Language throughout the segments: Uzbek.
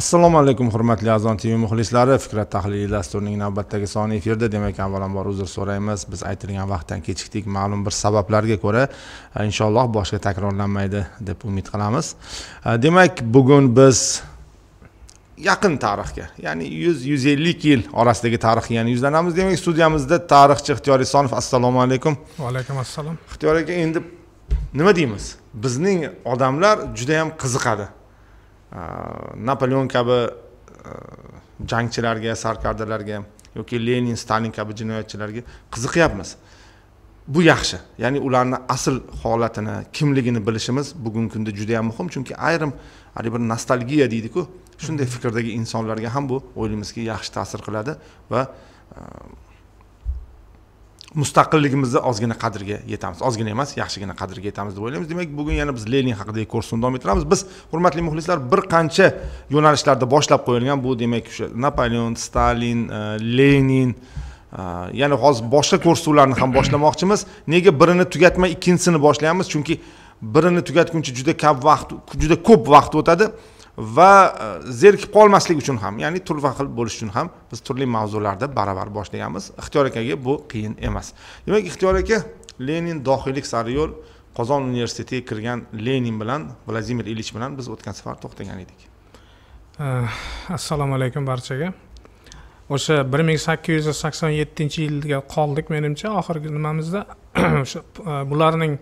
assalomu alaykum hurmatli azon tv muxlislari fikrat tahlili dasturining navbatdagi soni efirda demak avvalambor uzr so'raymiz biz aytilgan vaqtdan kechikdik ma'lum bir sabablarga ko'ra e, inshaalloh boshqa takrorlanmaydi deb umid qilamiz e, demak bugun biz yaqin tarixga ya'ni yuz yuz ellik yil orasidagi tarixga yana yuzlanamiz demak studiyamizda tarixchi ixtiyor esonov assalomu alaykum vaalaykum assalom ixtiyor aka endi nima deymiz bizning odamlar judayam qiziqadi Э, napoleon kabi э, jangchilarga sarkardalarga yoki lenin stalin kabi jinoyatchilarga qiziqyapmiz bu yaxshi ya'ni ularni asl holatini kimligini bilishimiz bugungi kunda juda yam muhim chunki ayrim haligi bir nostalgiya deydiku shunday fikrdagi insonlarga ham bu o'ylaymizki yaxshi ta'sir qiladi va mustaqilligimizni ozgina qadriga yetamiz ozgina emas yaxshigina qadriga yetamiz deb o'ylaymiz demak bugun yana biz lenin haqidagi kursni davom ettiramiz biz hurmatli muxlislar bir qancha yo'nalishlarda boshlab qo'yilgan bu demak o'sha napoleon stalin e, lenin e, yana hozir boshqa ko'rsatuvlarni ham boshlamoqchimiz nega birini tugatmay ikkinchisini boshlaymiz chunki birini tugatguncha juda ko'p vaqt juda ko'p vaqt o'tadi va e, zerikib qolmaslik uchun ham ya'ni turfa xil bo'lish uchun ham biz turli mavzularda baravar boshlaganmiz ixtiyor akaga bu qiyin emas demak ixtiyor aka lenin dohiylik sari yo'l qozon universitetiga kirgan lenin bilan vladimir ilich bilan biz o'tgan safar to'xtagan edik e, assalomu alaykum barchaga o'sha bir ming sakkiz yuz sakson yettinchi yilga qoldik menimcha oxirgi nimamizda o'sha e, bularning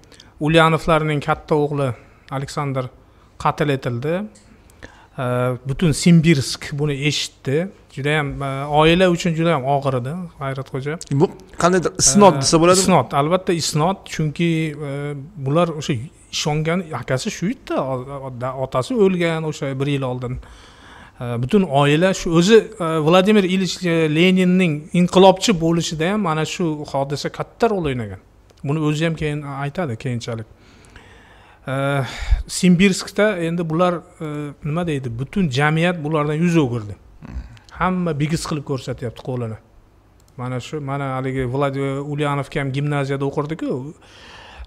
ulyanovlarning katta o'g'li aleksandr qatl etildi butun simbirsk buni eshitdi judayam e, oila uchun juda yam og'ir edi hayratxo'ja bu qandaydir isnot desa bo'ladimi isnot albatta isnot chunki e, bular o'sha ishongan akasi shu yerda otasi o'lgan o'sha bir yil oldin e, butun oila shu o'zi vladimir ilich leninning inqilobchi bo'lishida ham mana shu hodisa katta rol o'ynagan buni o'zi ham keyin aytadi keyinchalik simbirskda endi bular e, nima deydi butun jamiyat bulardan yuz o'girdi hamma bigiz qilib ko'rsatyapti qo'lini mana shu mana haligi vladimir ulyanovga ham gimnaziyada o'qirdiku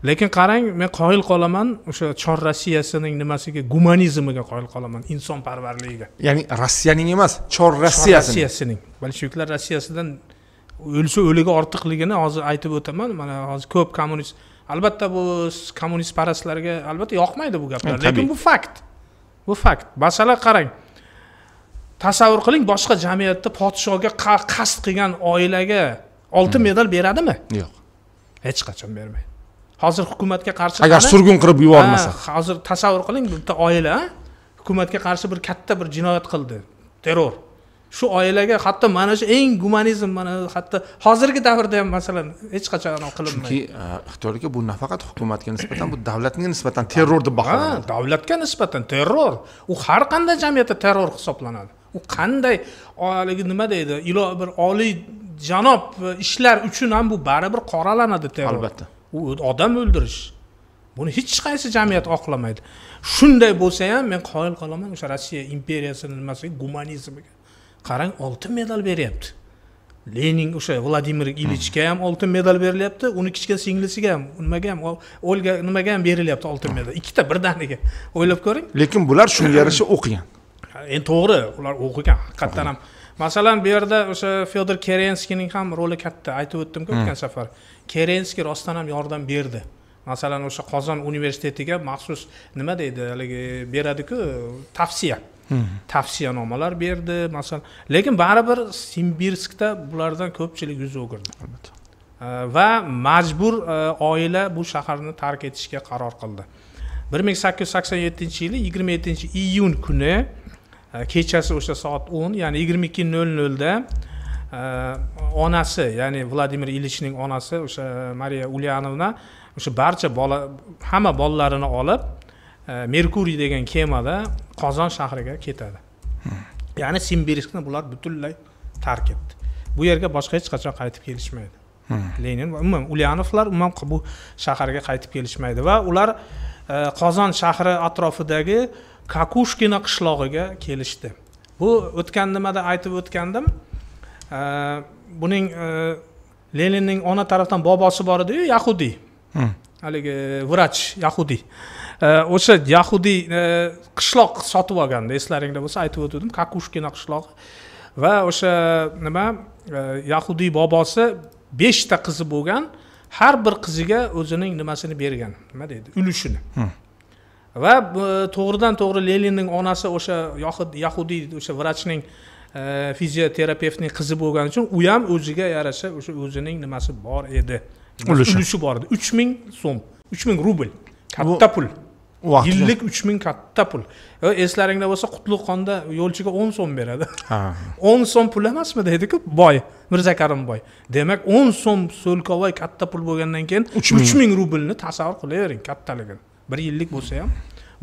lekin qarang men qoyil qolaman o'sha chor rossiyasining nimasiga gumanizmiga qoyil qolaman insonparvarligiga ya'ni rossiyaning emas chor rossiyasining bolsheviklar rossiyasidan o'lsa o'ligi ortiqligini hozir aytib o'taman mana hozir ko'p kommunist albatta bu kommunistparastlarga albatta yoqmaydi bu gaplar lekin bu fakt bu fakt masalan qarang tasavvur qiling boshqa jamiyatda podshohga qasd qilgan oilaga oltin hmm. medal beradimi yo'q hech qachon bermaydi hozir hukumatga qarshi agar surgun qilib yubormasa hozir tasavvur qiling bitta oila hukumatga qarshi bir katta bir jinoyat qildi terror shu oilaga hatto mana shu eng gumanizm mana hatto hozirgi davrda ham masalan hech qachon anaqa qilinmaydi chunki e, ixtiyorga bu nafaqat hukumatga nisbatan bu davlatga nisbatan terror deb baholanadi davlatga nisbatan terror u har qanday jamiyatda terror hisoblanadi u qanday haligi nima deydi ilo bir oliy janob e, ishlar uchun ham bu baribir qoralanadi terror albatta u odam o'ldirish buni hech qaysi jamiyat oqlamaydi shunday bo'lsa ham men qoyil qolaman o'sha rossiya imperiyasini nimasiga gumanizmiga qarang oltin medal beryapti lenin o'sha vladimir ilichga ham oltin medal berilyapti uni kichkina singlisiga ham nimaga ham olga nimaga ham berilyapti oltin medal ikkita birdaniga o'ylab ko'ring lekin bular shunga yarasha o'qigan endi to'g'ri ular o'qigan haqiqatdan ham masalan bu yerda o'sha fyodor kerenskiyning ham roli katta aytib o'tdimku hmm. o'tgan safar kerenskiy rostdan ham yordam berdi masalan o'sha qozon universitetiga maxsus nima deydi haligi beradiku tavsiya tavsiyanomalar berdi masalan lekin baribir simbirskda bulardan ko'pchilik yuz o'girdi albatta va majbur e, oila bu shaharni tark etishga qaror qildi bir ming sakkiz yuz sakson yettinchi yili yigirma yettinchi iyun kuni e, kechasi o'sha soat o'n ya'ni yigirma ikki nol nolda e, onasi ya'ni vladimir ilichning onasi o'sha mariya ulyanovna o'sha barcha bola hamma bolalarini olib merkuriy degan kemada qozon shahriga ketadi hmm. ya'ni simbirskni bular butunlay tark etdi bu yerga boshqa hech qachon qaytib kelishmaydi hmm. lenin va umuman ulyanovlar umuman bu shaharga qaytib kelishmaydi va ular e, qozon shahri atrofidagi kakushkina qishlog'iga kelishdi bu o'tgan nimada aytib o'tgandim e, buning e, leninning ona tarafdan bobosi bor ediyu yahudiy hmm. haligi vrach yahudiy e, o'sha yahudiy e, qishloq sotib olganda eslaringda bo'lsa aytib o'tgandim kakushkina qishlog'i va o'sha nima e, yahudiy bobosi beshta qizi bo'lgan har bir qiziga o'zining nimasini bergan nima deydi ulushini hmm. va to'g'ridan to'g'ri leninning onasi o'sha yahudiy o'sha vrachning fizioterapevtning qizi bo'lgani uchun u ham o'ziga yarasha o'sha o'zining nimasi bor edi ulushi ulushi bor edi uch ming so'm uch ming rubl katta pul yillik uch ming katta pul eslaringda bo'lsa qutlug'qonda yo'lchiga o'n so'm beradi o'n so'm pul emasmi deydiku boy boy demak o'n so'm so'lkovoy katta pul bo'lgandan keyin uch ming rublni tasavvur qilavering kattaligini bir yillik bo'lsa ham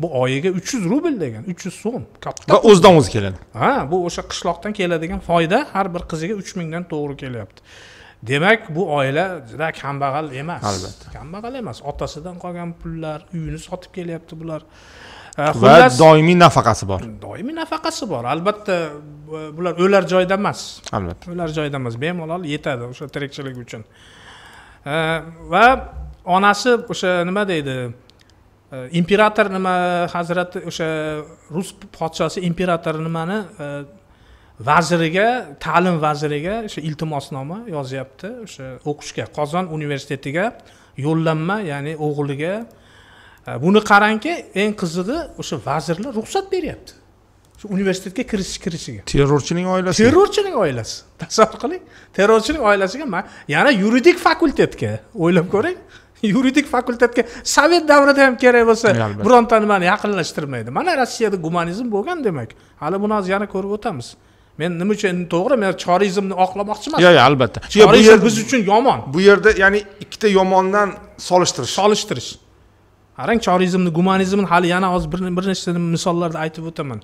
bu oyiga uch yuz rubl degan uch yuz so'm katta va o'zidan o'zi keladi ha bu o'sha qishloqdan keladigan foyda har bir qiziga uch mingdan to'g'ri kelyapti demak bu oila juda kambag'al emas albatta kambag'al emas otasidan qolgan pullar uyini sotib kelyapti bular va doimiy nafaqasi bor doimiy nafaqasi bor albatta bular o'lar joyda emas albatta o'lar joyda emas bemalol yetadi o'sha tirikchilik uchun va onasi o'sha nima deydi imperator nima hazrati o'sha rus podshosi imperator nimani vaziriga ta'lim vaziriga o'sha iltimosnoma yozyapti o'sha o'qishga qozon universitetiga yo'llanma ya'ni o'g'liga e, buni qarangki eng qizig'i o'sha vazirlar ruxsat beryapti shu universitetga kirish kirishiga terrorchining oilasi terrorchining oilasi tasavvur qiling terrorchining oilasiga man yana yuridik fakultetga o'ylab ko'ring yuridik fakultetga sovet davrida ham kerak bo'lsa bironta nimani yaqinlashtirmaydi mana rossiyada gumanizm bo'lgan demak hali buni hozir yana ko'rib o'tamiz men nima uchun to'g'ri men chorizmni oqlamoqchi emasman yo'q yo'q albatta chorizm biz uchun yomon bu yerda ya'ni ikkita yomondan solishtirish solishtirish qarang chorizmni gumanizmni hali yana hozir bir, nechta misollarda aytib o'taman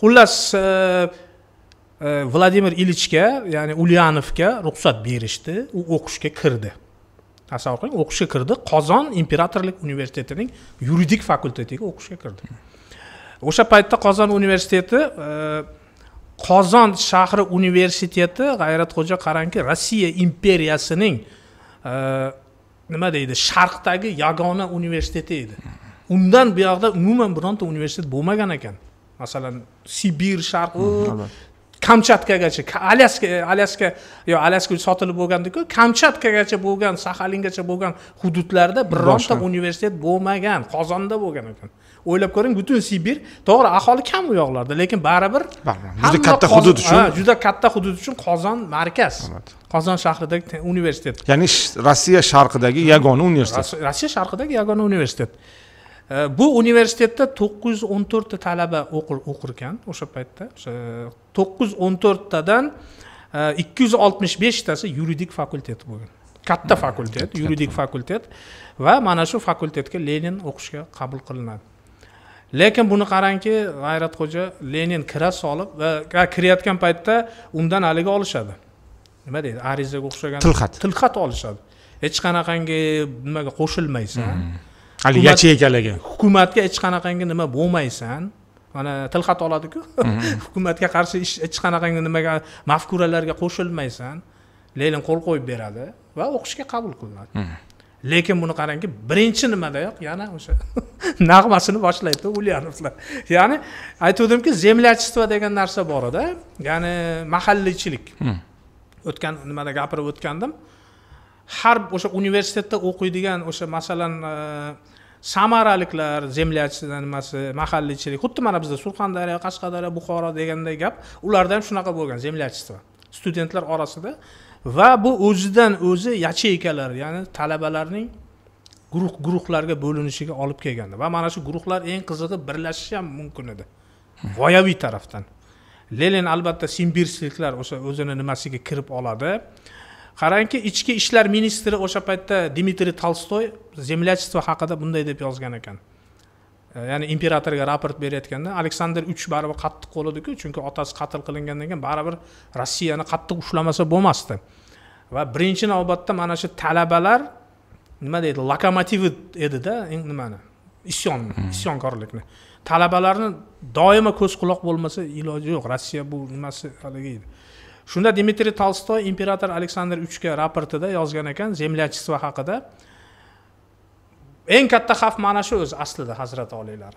xullas e, e, vladimir ilichga ya'ni ulyanovga ruxsat berishdi u o'qishga kirdi tasavvur qiling o'qishga kirdi qozon imperatorlik universitetining yuridik fakultetiga o'qishga kirdi o'sha paytda qozon universiteti e, qozon shahri universiteti g'ayratxo'ja qarangki rossiya imperiyasining e, nima deydi sharqdagi yagona universiteti edi undan buyoqda umuman bironta universitet bo'lmagan ekan masalan sibir sharqi mm, kamchatkagacha alyaska e, alyaska yo alyaska sotilib bo'lgandiku kamchatkagacha bo'lgan saxalingacha bo'lgan hududlarda bironta universitet bo'lmagan qozonda bo'lgan ekan o'ylab ko'ring butun sibir to'g'ri aholi kam u yoqlarda lekin baribir juda katta hudud uchun juda katta hudud uchun qozon markaz qozon shahridagi universitet ya'ni rossiya sharqidagi yagona universitet rossiya sharqidagi yagona universitet Э, bu universitetda to'qqiz yuz o'n to'rtta talaba o'qirgan o'sha paytda to'qqiz yuz o'n to'rttadan e, ikki yuz oltmish beshtasi yuridik fakultet bo'lgan katta fakultet yuridik fakultet va mana shu fakultetga lenin o'qishga qabul qilinadi lekin buni qarangki g'ayratxo'ja lenin kira solib va kirayotgan paytda undan haligi olishadi nima deydi arizaga o'xshagan tilxat tilxat olishadi hech qanaqangi nimaga qo'shilmaysan hmm. haligi yacheyka hukumatga hech qanaqangi nima bo'lmaysan mana til xato oladiku mhm, mhm. hukumatga qarshi hech qanaqangi nimaga mafkuralarga qo'shilmaysan lenin qo'l qo'yib beradi va o'qishga qabul qilinadi mhm. lekin buni qarangki birinchi nimadayoq yana o'sha nag'masini boshlaydi ulyanovlar ya'ni aytuvdimki землячество degan narsa borida ya'ni mahalliychilik o'tgan nimada gapirib o'tgandim har o'sha universitetda o'qiydigan o'sha masalan e, samaraliklar землячество nimasi mahalliychilik xuddi mana bizda surxondaryo qashqadaryo buxoro deganday gap ularda ham shunaqa bo'lgan землячество studentlar orasida va bu o'zidan o'zi yacheykalar ya'ni talabalarning guruh guruhlarga bo'linishiga olib kelgandi va mana shu guruhlar eng qizig'i birlashishi ham mumkin edi g'oyaviy tarafdan lenin albatta simbirskliklar o'sha o'zini nimasiga kirib oladi qarangki ichki ishlar ministri o'sha paytda dmitriy tolstoy землячество haqida bunday deb yozgan ekan e, ya'ni imperatorga raport berayotganda aleksandr uch baribir qattiq qo'l ediku chunki otasi qatl qilingandan keyin baribir rossiyani qattiq ushlamasa bo'lmasdi va birinchi navbatda mana shu talabalar nima deydi lokomotivi edida nimani isyon hmm. isyonkorlikni talabalarni doimo ko'z quloq bo'lmasa iloji yo'q rossiya bu nimasi haligi shunda dmitriy tolstoy imperator aleksandr uchga raportida yozgan ekan землячество haqida eng katta xavf mana shu o'zi aslida hazrati oliylar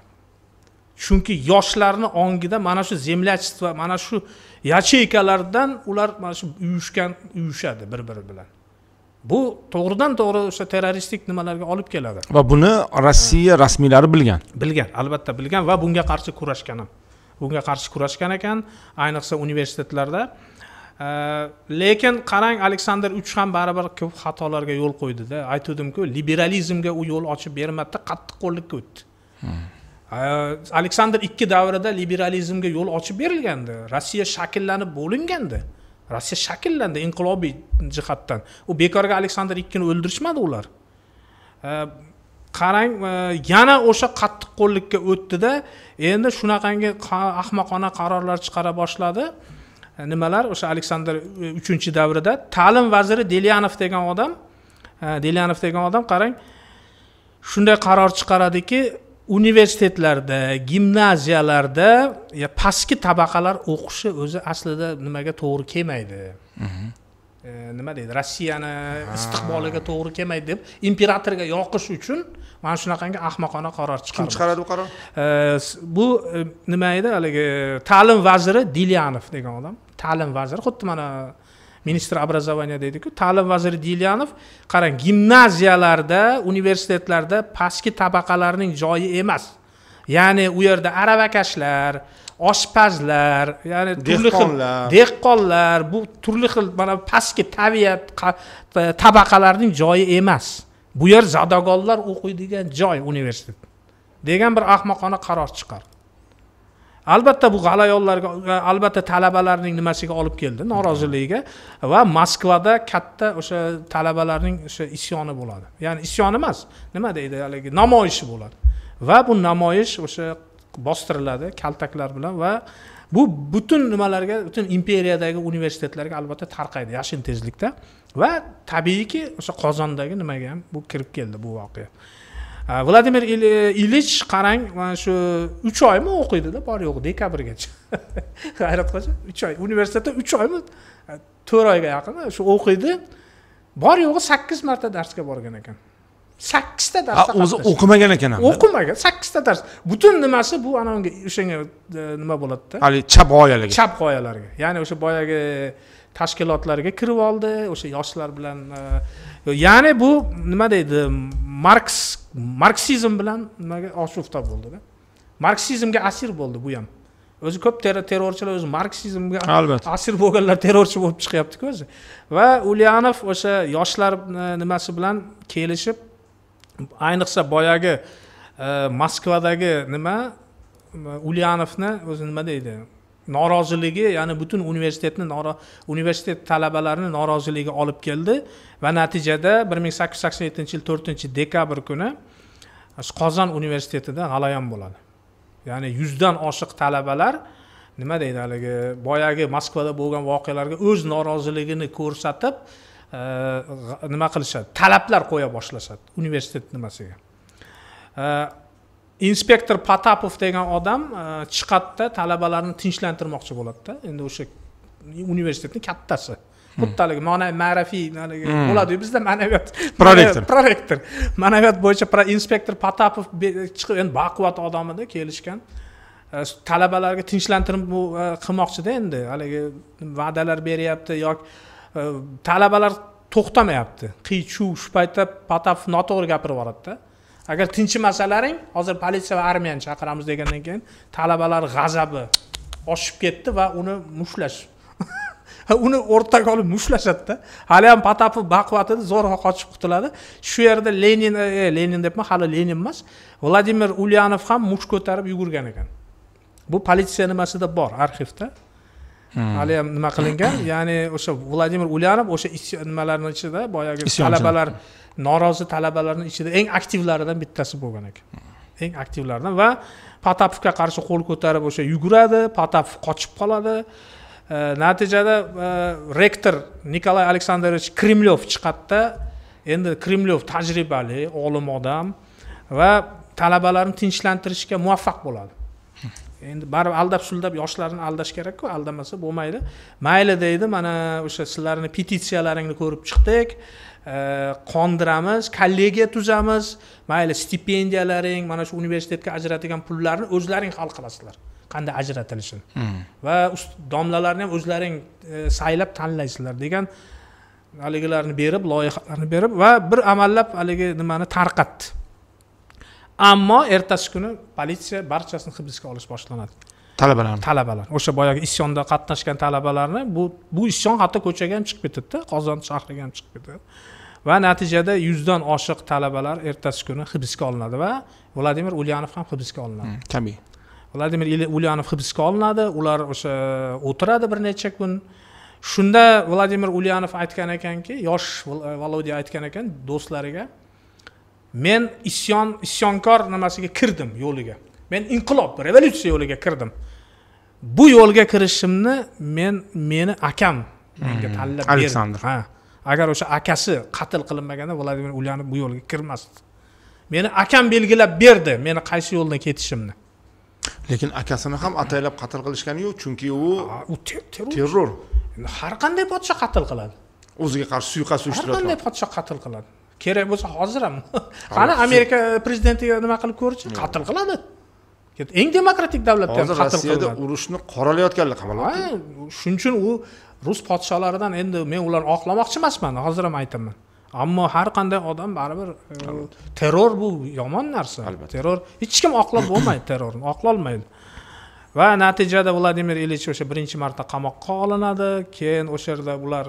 chunki yoshlarni ongida mana shu землячество mana shu yacheykalardan ular mana shu uyushgan uyushadi bir biri bilan bu to'g'ridan to'g'ri o'sha terroristik nimalarga olib keladi va buni rossiya rasmiylari bilgan bilgan albatta bilgan va bunga qarshi kurashgan ham bunga qarshi kurashgan ekan ayniqsa universitetlarda Э, lekin qarang aleksandr uch ham baribir ko'p xatolarga yo'l qo'ydida aytuvdimku liberalizmga u yo'l ochib bermadida qattiqqo'llikka o'tdi hmm. aleksandr ikki davrida liberalizmga yo'l ochib berilgandi rossiya shakllanib bo'lingandi rossiya shakllandi inqilobiy jihatdan u bekorga aleksandr ikkini o'ldirishmadi ular qarang e, yana o'sha qattiqqo'llikka o'tdida endi shunaqangi ahmoqona qarorlar chiqara boshladi E, nimalar o'sha aleksandr e, uchinchi davrida ta'lim vaziri delyanov degan odam e, delyanov degan odam qarang shunday qaror chiqaradiki universitetlarda gimnaziyalarda pastki tabaqalar o'qishi o'zi aslida nimaga to'g'ri kelmaydi mhm. nima deydi rossiyani istiqboliga to'g'ri kelmaydi deb imperatorga yoqish uchun mana shunaqangi ahmoqona qaror chiqardi kim chiqaradi bu qaror bu e, nima edi haligi ta'lim vaziri dilyanov degan odam ta'lim vaziri xuddi mana ministr образования deydiku ta'lim vaziri dilyanov qarang gimnaziyalarda universitetlarda pastki tabaqalarning joyi emas ya'ni u yerda aravakashlar oshpazlar ya'ni turli xil dehqonlar bu turli xil mana pastki tabiat e, tabaqalarning joyi emas bu yer zadagonlar o'qiydigan joy universitet degan bir ahmoqona qaror chiqar albatta bu g'alayonlarga albatta talabalarning nimasiga olib keldi noroziligiga va moskvada katta o'sha talabalarning o'sha isyoni bo'ladi ya'ni isyon emas nima deydi haligi namoyishi bo'ladi va bu namoyish o'sha bostiriladi kaltaklar bilan va bu butun nimalarga butun imperiyadagi universitetlarga albatta tarqaydi yashin tezlikda va tabiiyki o'sha qozondagi nimaga ham bu kirib keldi bu voqea vladimir ilich qarang mana shu uch oymi o'qiydida bor yo'q dekabrgacha hayrat qocha uch oy universitetda uch oymi to'rt oyga yaqin shu o'qiydi bor yo'g'i sakkiz marta darsga borgan ekan sakkizta dars o'zi o'qimagan ekan ham o'qimagan sakkizta dars butun nimasi bu anavi o'shanga e, nima bo'ladida haligi chap g'oyalarga chap g'oyalarga ya'ni o'sha boyagi tashkilotlarga kirib oldi o'sha yoshlar bilan e, ya'ni bu nima deydi marks marksizm bilan nimaga oshufta bo'ldida marksizmga asir bo'ldi bu ham o'zi ko'p terrorchilar o'zi marksizmga albatta asir bo'lganlar terrorchi bo'lib chiqyaptiku o'zi va ulyanov o'sha yoshlar e, nimasi bilan kelishib ayniqsa boyagi e, moskvadagi nima ulyanovni o'zi nima deydi noroziligi ya'ni butun universitetni universitet talabalarini noroziligi olib keldi va natijada bir ming sakkiz yuz sakson yettinchi yil to'rtinchi dekabr kuni qozon universitetida g'alayon bo'ladi ya'ni yuzdan oshiq talabalar nima deydi haligi boyagi moskvada bo'lgan voqealarga o'z noroziligini ko'rsatib nima qilishadi talablar qo'ya boshlashadi universitet nimasiga inspektor potapov degan odam chiqadida talabalarni tinchlantirmoqchi bo'ladida endi o'sha universitetni kattasi xuddi haligi ma'nafiy haligi bo'ladiyu bizda ma'naviyat prorektor prorektor ma'naviyat bo'yicha inspektor potapov chiqib endi baquvvat odam edi kelishgan talabalarga tinchlantirib qilmoqchida endi haligi va'dalar beryapti yoki Э, talabalar to'xtamayapti qiy chuv shu paytda patapov noto'g'ri gapirib yuboradida agar tinchimasalaring hozir politsiya va armiyani chaqiramiz degandan keyin talabalar g'azabi oshib ketdi va uni mushlash uni o'rtaga olib mushlashadida hali ham patapov baquvvatini zo'rg'a qochib qutuladi shu yerda lenin e, e lenin debman hali lenin emas vladimir ulyanov ham musht ko'tarib yugurgan ekan bu politsiya nimasida bor arxivda Hmm. hali ham nima qilingan ya'ni o'sha vladimir ulyanov o'sha nimalarni ichida boyagi talabalar norozi talabalarni ichida eng aktivlaridan bittasi bo'lgan ekan hmm. eng aktivlaridan va patapovga qarshi qo'l ko'tarib o'sha yuguradi patapov qochib qoladi natijada e, rektor nikolay aleksandrovich kremlyov chiqadida endi kremlyov tajribali olim odam va talabalarni tinchlantirishga muvaffaq bo'ladi endi baribir aldab suldab yoshlarni aldash kerakku aldamasa bo'lmaydi mayli deydi mana o'sha sizlarni petitsiyalaringni ko'rib chiqdik qondiramiz kollegiya tuzamiz mayli stipendiyalaring mana shu universitetga ajratgan pullarni o'zlaring hal qilasizlar qanday ajratilishini hmm. va domlalarni ham o'zlaring e, saylab tanlaysizlar degan haligilarni berib loyihalarni berib va bir amallab haligi nimani tarqatdi ammo ertasi kuni politsiya barchasini hibsga olish boshlanadi talabalarni talabalar o'sha boyagi isyonda qatnashgan talabalarni bu bu isyon hatto ko'chaga ham chiqib ketadida qozon shahriga ham chiqib ketadi va natijada yuzdan oshiq talabalar ertasi kuni hibsga olinadi va vladimir ulyanov ham hibsga olinadi tabiiy hmm, vladimir ulyanov hibsga olinadi ular o'sha o'tiradi bir necha kun shunda vladimir ulyanov aytgan ekanki yosh volodya aytgan ekan do'stlariga men isyon isyonkor nimasiga kirdim yo'liga men inqilob revolyutsiya yo'liga kirdim bu yo'lga kirishimni men meni akam menga hmm. tanlab berdi aleksandr ha agar o'sha akasi qatl qilinmaganda vladimir ulyanov bu yo'lga kirmasdi meni akam belgilab berdi meni qaysi yo'ldan ketishimni lekin akasini ham ataylab qatl qilishgani yo'q chunki u u terror har qanday podsha qatl qiladi o'ziga qarshi suiqasd uyushtiradi har qanday podsha qatl qiladi kerak bo'lsa hozir ham qani amerika prezidentiga nima qilib ko'rchi qatl qiladi eng demokratik davlatda ham qatl qiladi urushni qoralayotganlar qamalmoqda shuning uchun u rus podsholaridan endi men ularni oqlamoqchi emasman hozir ham aytaman ammo har qanday odam baribir e, terror bu yomon narsa albatta terror hech kim oqlab bo'lmaydi terrorni oqlolmaydi va natijada vladimir ilich o'sha birinchi marta qamoqqa olinadi keyin o'sha yerda ular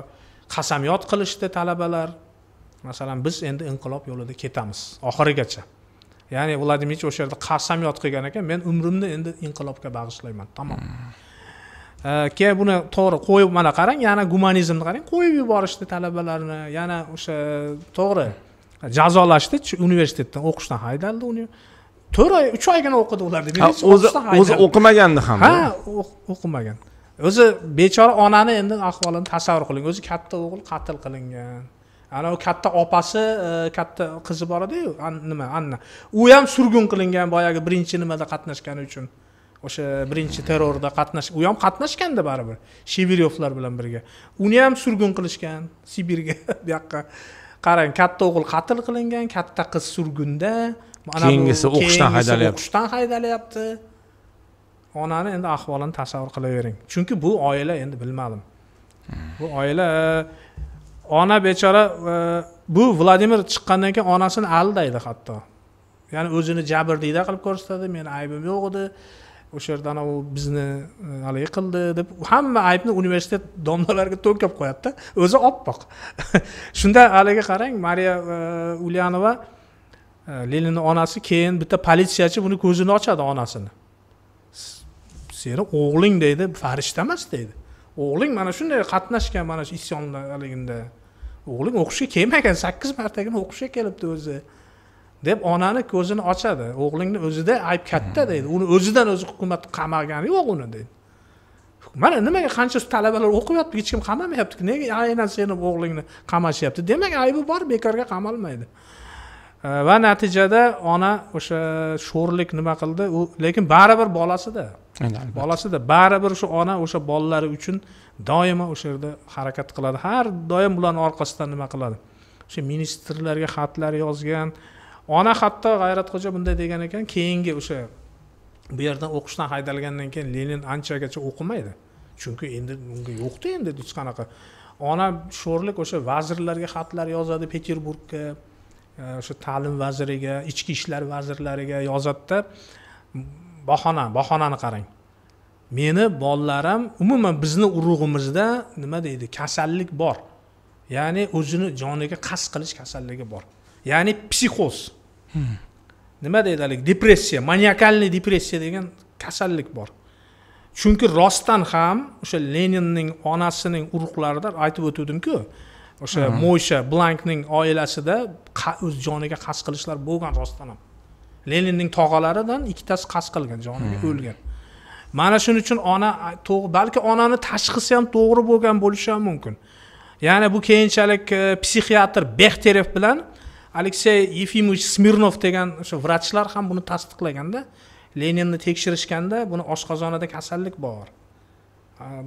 qasamyod qilishdi talabalar masalan biz endi inqilob yo'lida ketamiz oxirigacha ya'ni vladimir o'sha yerda qasamyod qilgan ekan men umrimni endi inqilobga bag'ishlayman tamom hmm. keyin buni to'g'ri qo'yib mana qarang yana gumanizmni qarang qo'yib yuborishdi talabalarni yana o'sha to'g'ri jazolashdi universitetdan o'qishdan haydaldi uni to'rt oy uch oygina o'qidi ularda o'zi o'zi o'qimagandi ham ha o'qimagan o'zi bechora onani endi ahvolini tasavvur qiling o'zi katta o'g'il qatl qilingan anavi katta opasi e, katta qizi bor ediyu nima anna u ham surgun qilingan boyagi birinchi nimada qatnashgani uchun o'sha birinchi terrorda qatnash u ham qatnashganda baribir shiviryovlar bilan birga uni ham surgun qilishgan sibirga bu yoqqa qarang katta o'g'il qatl qilingan katta qiz surgunda keyingisi o'qishdan haydalyapti o'qishdan haydalyapti onani endi ahvolini tasavvur qilavering chunki bu oila endi bilmadim bu oila ona bechora e, bu vladimir chiqqandan keyin onasini aldaydi hatto ya'ni o'zini jabrdiyda qilib ko'rsatadi meni aybim yo'q edi o'sha yerdan u bizni e, haligi qildi deb hamma aybni universitet domlalariga to'kib qo'yadida o'zi oppoq shunda haligi qarang mariya e, ulyanova leninni onasi keyin bitta politsiyachi buni ko'zini ochadi onasini seni o'g'ling deydi farishta emas deydi o'g'ling mana shunday qatnashgan mana shu isyonda haligida o'g'ling o'qishga kelmagan sakkiz martagina o'qishga kelibdi o'zi deb onani ko'zini ochadi o'g'lingni o'zida ayb katta hmm. deydi uni o'zidan o'zi hukumat qamagani yo'q uni deydi mana nimaga qancha talabalar o'qiyapti hech kim qamamayapti nega aynan seni o'g'lingni qamashyapti demak aybi bor bekorga qamalmaydi va natijada ona o'sha sho'rlik nima qildi u lekin baribir bolasida bolasida baribir shu ona o'sha bolalari uchun doimo o'sha yerda harakat qiladi har doim bularni orqasidan nima qiladi o'sha ministrlarga xatlar yozgan ona hatto g'ayratxo'ja bunday degan ekan keyingi o'sha bu yerdan o'qishdan haydalgandan keyin lenin anchagacha o'qimaydi chunki endi unga yo'qda endi hech qanaqa ona sho'rlik o'sha vazirlarga xatlar yozadi peterburgga e, o'sha ta'lim vaziriga ichki ishlar vazirlariga yozadida bahona bahonani qarang meni bolalarim umuman bizni urug'imizda nima deydi kasallik bor ya'ni o'zini joniga qasd qilish kasalligi bor ya'ni psixoz hmm. nima deydi haligi depressiya maniakalniy depressiya degan kasallik bor chunki rostdan ham o'sha leninning onasining urug'larida aytib o'tgandimku o'sha hmm. moysha blankning oilasida o'z joniga qasd qilishlar bo'lgan rostdan ham leninning tog'alaridan ikkitasi qasd qilgan joniga hmm. o'lgan mana shuning uchun ona to'g'ri balki onani tashxisi ham to'g'ri bo'lgan bo'lishi ham mumkin ya'ni bu keyinchalik e, psixiatr bexterev bilan aleksey yefimovich smirnov degan o'sha vrachlar ham buni tasdiqlaganda leninni tekshirishganda buni oshqozonida kasallik bor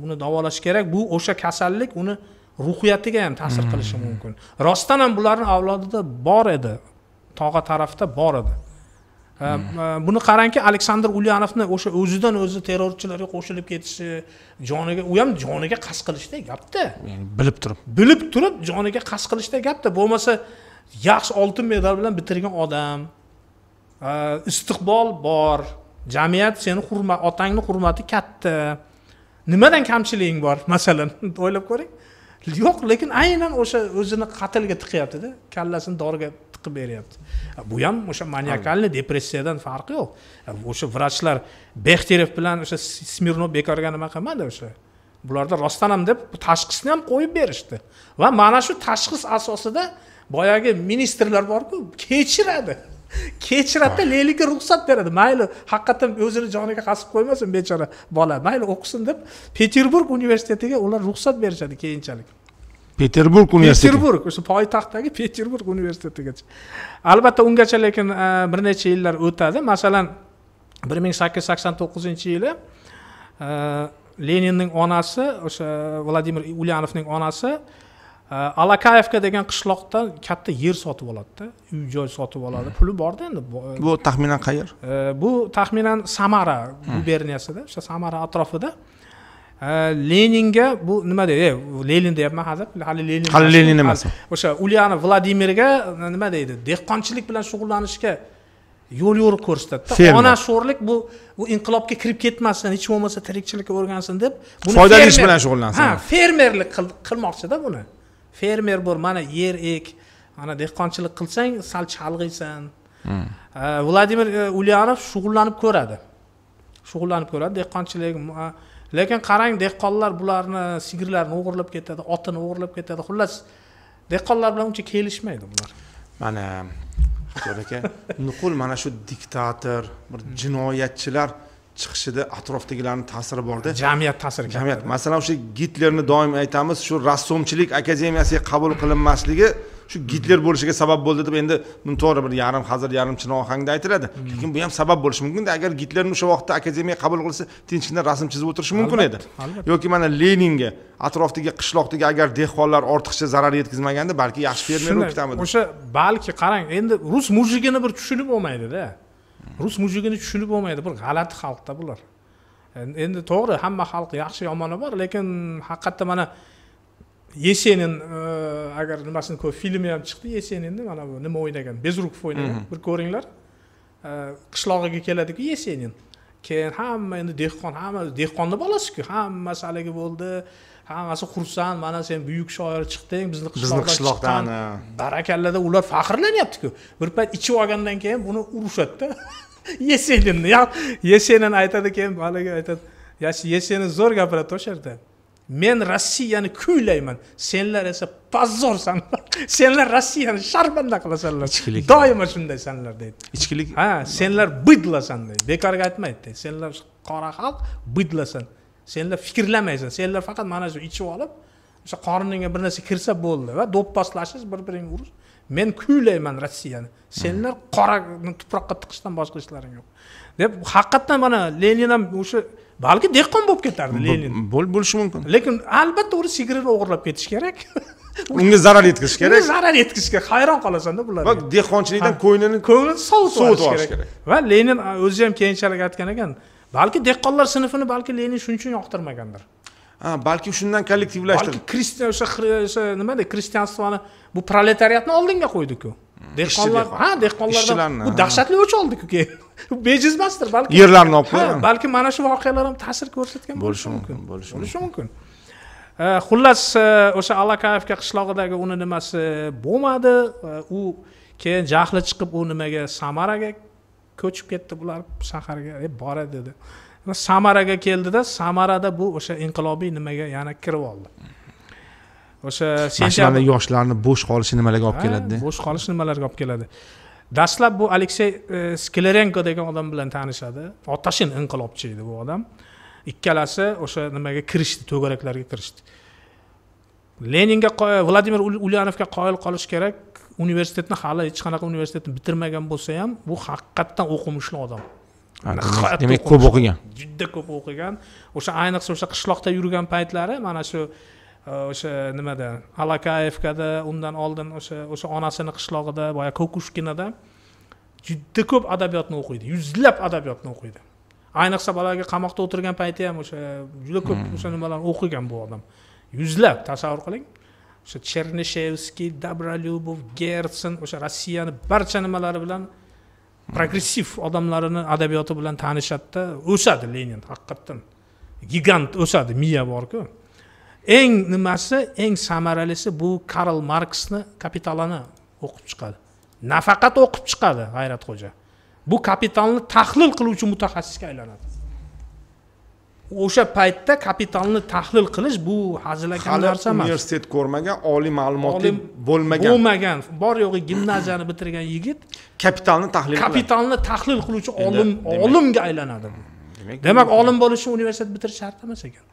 buni davolash kerak bu o'sha kasallik uni ruhiyatiga ham ta'sir hmm. qilishi mumkin rostdan ham bularni avlodida bor edi tog'a tarafda bor edi buni qarangki aleksandr ulyanovni o'sha o'zidan o'zi terrorchilarga qo'shilib ketishi joniga u ham joniga qasd qilishda gapda bilib turib bilib turib joniga qasd qilishda gapda bo'lmasa yaxshi oltin medal bilan bitirgan odam istiqbol bor jamiyat seni hurmat otangni hurmati katta nimadan kamchiliging bor masalan o'ylab ko'ring yo'q lekin aynan o'sha o'zini qatlga tiqyaptida kallasini doriga tiqib beryapti bu ham o'sha manyakalni depressiyadan farqi yo'q o'sha vrachlar bexterev bilan o'sha smirnov bekorga nima qilmadi o'sha bularda rostdan ham deb tashxisni ham qo'yib berishdi va mana shu tashxis asosida boyagi ministrlar borku kechiradi kechratda leylikka ruxsat beradi mayli haqiqatdan o'zini joniga qasd qo'ymasin bechora bola mayli o'qisin deb peterburg universitetiga ular ruxsat berishadi keyinchalik peterburg universiteti peterburg o'sha poytaxtdagi peterburg universitetigacha albatta ungacha lekin e, bir necha yillar o'tadi masalan bir ming sakkiz yuz sakson to'qqizinchi yili e, leninning onasi o'sha vladimir ulyanovning onasi alakayevka degan qishloqda katta yer sotib oladida uy joy sotib oladi puli borda endi bu taxminan qayer bu taxminan samara guberniyasida o'sha samara atrofida leninga bu nima deydi lenin deyapman hozir hali lenin hali lenin emas o'sha ulyanov vladimirga nima э, deydi dehqonchilik bilan shug'ullanishga yo'l yo'riq ko'rsatadida ona sho'rlik bu bu inqilobga kirib ketmasin hech bo'lmasa tirikchilikka o'rgansin deb buni foydali ish bilan shug'ullansin ha fermerlik qilmoqchida buni fermer bo'l mana yer ek mana dehqonchilik qilsang sal chalg'iysan hmm. э, vladimir э, ulyanov shug'ullanib ko'radi shug'ullanib ko'radi dehqonchilik lekin qarang dehqonlar bularni sigirlarni o'g'irlab ketadi otini o'g'irlab ketadi xullas dehqonlar bilan uncha kelishmaydi bular mana aka nuqul mana shu diktator bir jinoyatchilar chiqishida atrofdagilarni ta'siri borda jamiyat ta'siri jamiyat masalan o'sha gitlerni doim aytamiz shu rassomchilik akademiyasiga qabul qilinmasligi shu gitler bo'lishiga sabab bo'ldi deb endi buni to'g'ri bir yarim hazil yarim chin ohangda aytiladi hmm. lekin bu ham sabab bo'lishi mumkinda agar gitlerni o'sha vaqtda akademiyaga qabul qilsa tinchgina rasm chizib o'tirishi mumkin edi yoki mana leninga atrofdagi qishloqdagi agar dehqonlar ortiqcha zarar yetkazmaganda balki yaxshi fermer o'sha balki qarang endi rus mujigini bir tushunib bo'lmaydida rus mujigini tushunib bo'lmaydi bir g'alati xalqda bular endi to'g'ri hamma xalq yaxshi yomoni bor lekin haqiqatda mana yesenin e, agar nimasini ko'p filmi ham chiqdi yeseninni mana bu nima o'ynagan bezrukov o'ynagan bir ko'ringlar e, qishlog'iga keladiku yesenin keyin hamma endi dehqon hamma dehqonni bolasiku hammasi haligi bo'ldi hammasi xursand mana sen buyuk shoir chiqding bizni bizni qishloqdan barakallada ular faxrlanyaptiku bir payt ichib olgandan keyin buni urishadida ya yesenin aytadi keyin haligi aytadi yesenin zo'r gapiradi o'sha yerda men rossiyani kuylayman senlar esa pozorsan senlar rossiyani sharmanda qilasanlar ichkilik doimo shunday deydi ichkilik ha senlar bidlasan deydi bekorga aytmaydi deydi senlar qora xalq bidlasan senlar fikrlamaysan senlar faqat mana shu ichib olib o'sha qorningga bir narsa kirsa bo'ldi va do'pposlashish bir biringni urish men kuylayman rossiyani senlar hmm. qora tuproqqa tiqishdan boshqa ishlaring yo'q deb haqiqatdan mana lenin ham o'sha balki dehqon bo'lib ketardi lenin bo'lishi mumkin lekin albatta uni sigirini o'g'irlab ketish kerak unga zarar yetkazish kerak zarar yetkazish kerak hayron qolasanda bular va dehqonchilikdan ko'nglini ko'nglini sovutib olish kerak va lenin o'zi ham keyinchalik aytgan ekan balki dehqonlar sinfini balki lenin shuning uchun yoqtirmagandir ha balki shundan kollektivlashtir balki kristian o'sha o'sha nimada kristianstvoni bu proletariatni oldinga qo'ydiku hmm, dehqonlar ha dehqonlardan bu dahshatli o'ch oldiku keyin bejiz emasdir balki yerlarni olib qo'ygan balki mana shu voqealar ham ta'sir ko'rsatgan bo'lishi mumkin bo'lishi mumkin xullas e, o'sha allakayevga qishlog'idagi uni nimasi bo'lmadi e, u keyin jahli chiqib u nimaga samaraga ko'chib ketdi bular shaharga e bora dedi samaraga keldida samarada bu o'sha inqilobiy nimaga yana kirib oldi o'sha sentyabr yoshlarni bo'sh qolishi nimalarga olib keladida bo'sh qolish nimalarga olib keladi dastlab bu aleksey e, sklerenko degan odam bilan tanishadi otashin inqilobchi edi bu odam ikkalasi o'sha nimaga kirishdi to'garaklarga kirishdi leninga e, vladimir ulyanovga qoyil qolish kerak universitetni hali hech qanaqa universitetni bitirmagan bo'lsa ham bu haqiqatdan o'qimishli odam demak ko'p o'qigan juda ko'p o'qigan o'sha ayniqsa o'sha qishloqda yurgan paytlari mana shu e, o'sha nimada alakaevkada undan oldin o'sha o'sha onasini qishlog'ida boya kokushkinada juda ko'p adabiyotni o'qiydi yuzlab adabiyotni o'qiydi ayniqsa balaga qamoqda o'tirgan payti ham o'sha juda ko'p hmm. o'sha nimalarni o'qigan bu odam yuzlab tasavvur qiling o'sha chernishevskiy dobrolyubov gersen o'sha rossiyani barcha nimalari bilan progressiv odamlarini adabiyoti bilan tanishadida o'sadi lenin haqiqatdan gigant o'sadi miya borku eng nimasi eng samaralisi bu karl marksni kapitalini o'qib chiqadi nafaqat o'qib chiqadi g'ayratxo'ja bu kapitalni tahlil qiluvchi mutaxassisga aylanadi o'sha paytda kapitalni tahlil qilish bu hazil akam narsa emas universitet ko'rmagan oliy ma'lumotli bo'lmagan bo'lmagan bor yo'g'i gimnaziyani bitirgan yigit kapitalni tahlil kapitalni tahlil qiluvchi olim olimga aylanadi demak olim bo'lish uchun universitet bitirish shart emas ekan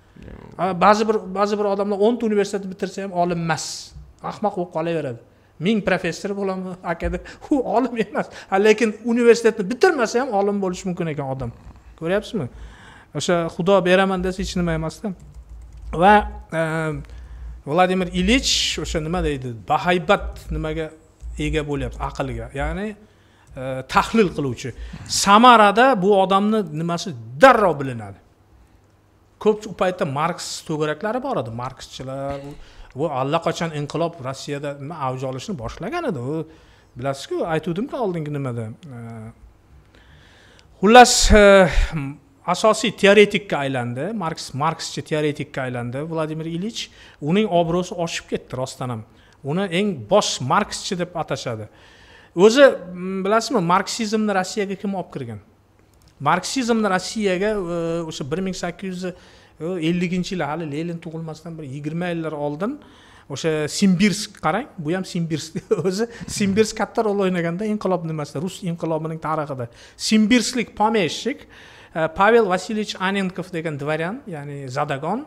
ba'zi bir ba'zi bir odamlar o'nta universitet bitirsa ham olim emas ahmoq bo'lib qolaveradi ming professor bo'laman akada u olim emas lekin universitetni bitirmasa ham olim bo'lishi mumkin ekan odam ko'ryapsizmi o'sha xudo beraman desa hech nima emasda va e, vladimir ilich o'sha nima deydi bahaybat nimaga ega bo'lyapti aqlga ya'ni e, tahlil qiluvchi samarada bu odamni nimasi darrov bilinadi ko'p u paytda marks to'garaklari bor edi markschilar u allaqachon inqilob rossiyada nima avj olishni boshlagan edi u bilasizku aytuvdimku oldingi nimada e, xullas asosiy teoretikka aylandi marks markschi teoretikka aylandi vladimir ilich uning obro'si oshib ketdi rostdan ham uni eng bosh markschi deb atashadi o'zi mm, bilasizmi marksizmni rossiyaga kim olib kirgan marksizmni rossiyaga e, o'sha bir ming sakkiz yuz elliginchi yil hali lenin tug'ilmasdan bir yigirma yillar oldin o'sha simbirsk qarang bu ham simbirsk o'zi simbirsk katta rol o'ynaganda inqilob nimasida rus inqilobining tarixida simbirslik помещик pavel vasilyevich aninkov degan dvoryan ya'ni zadagon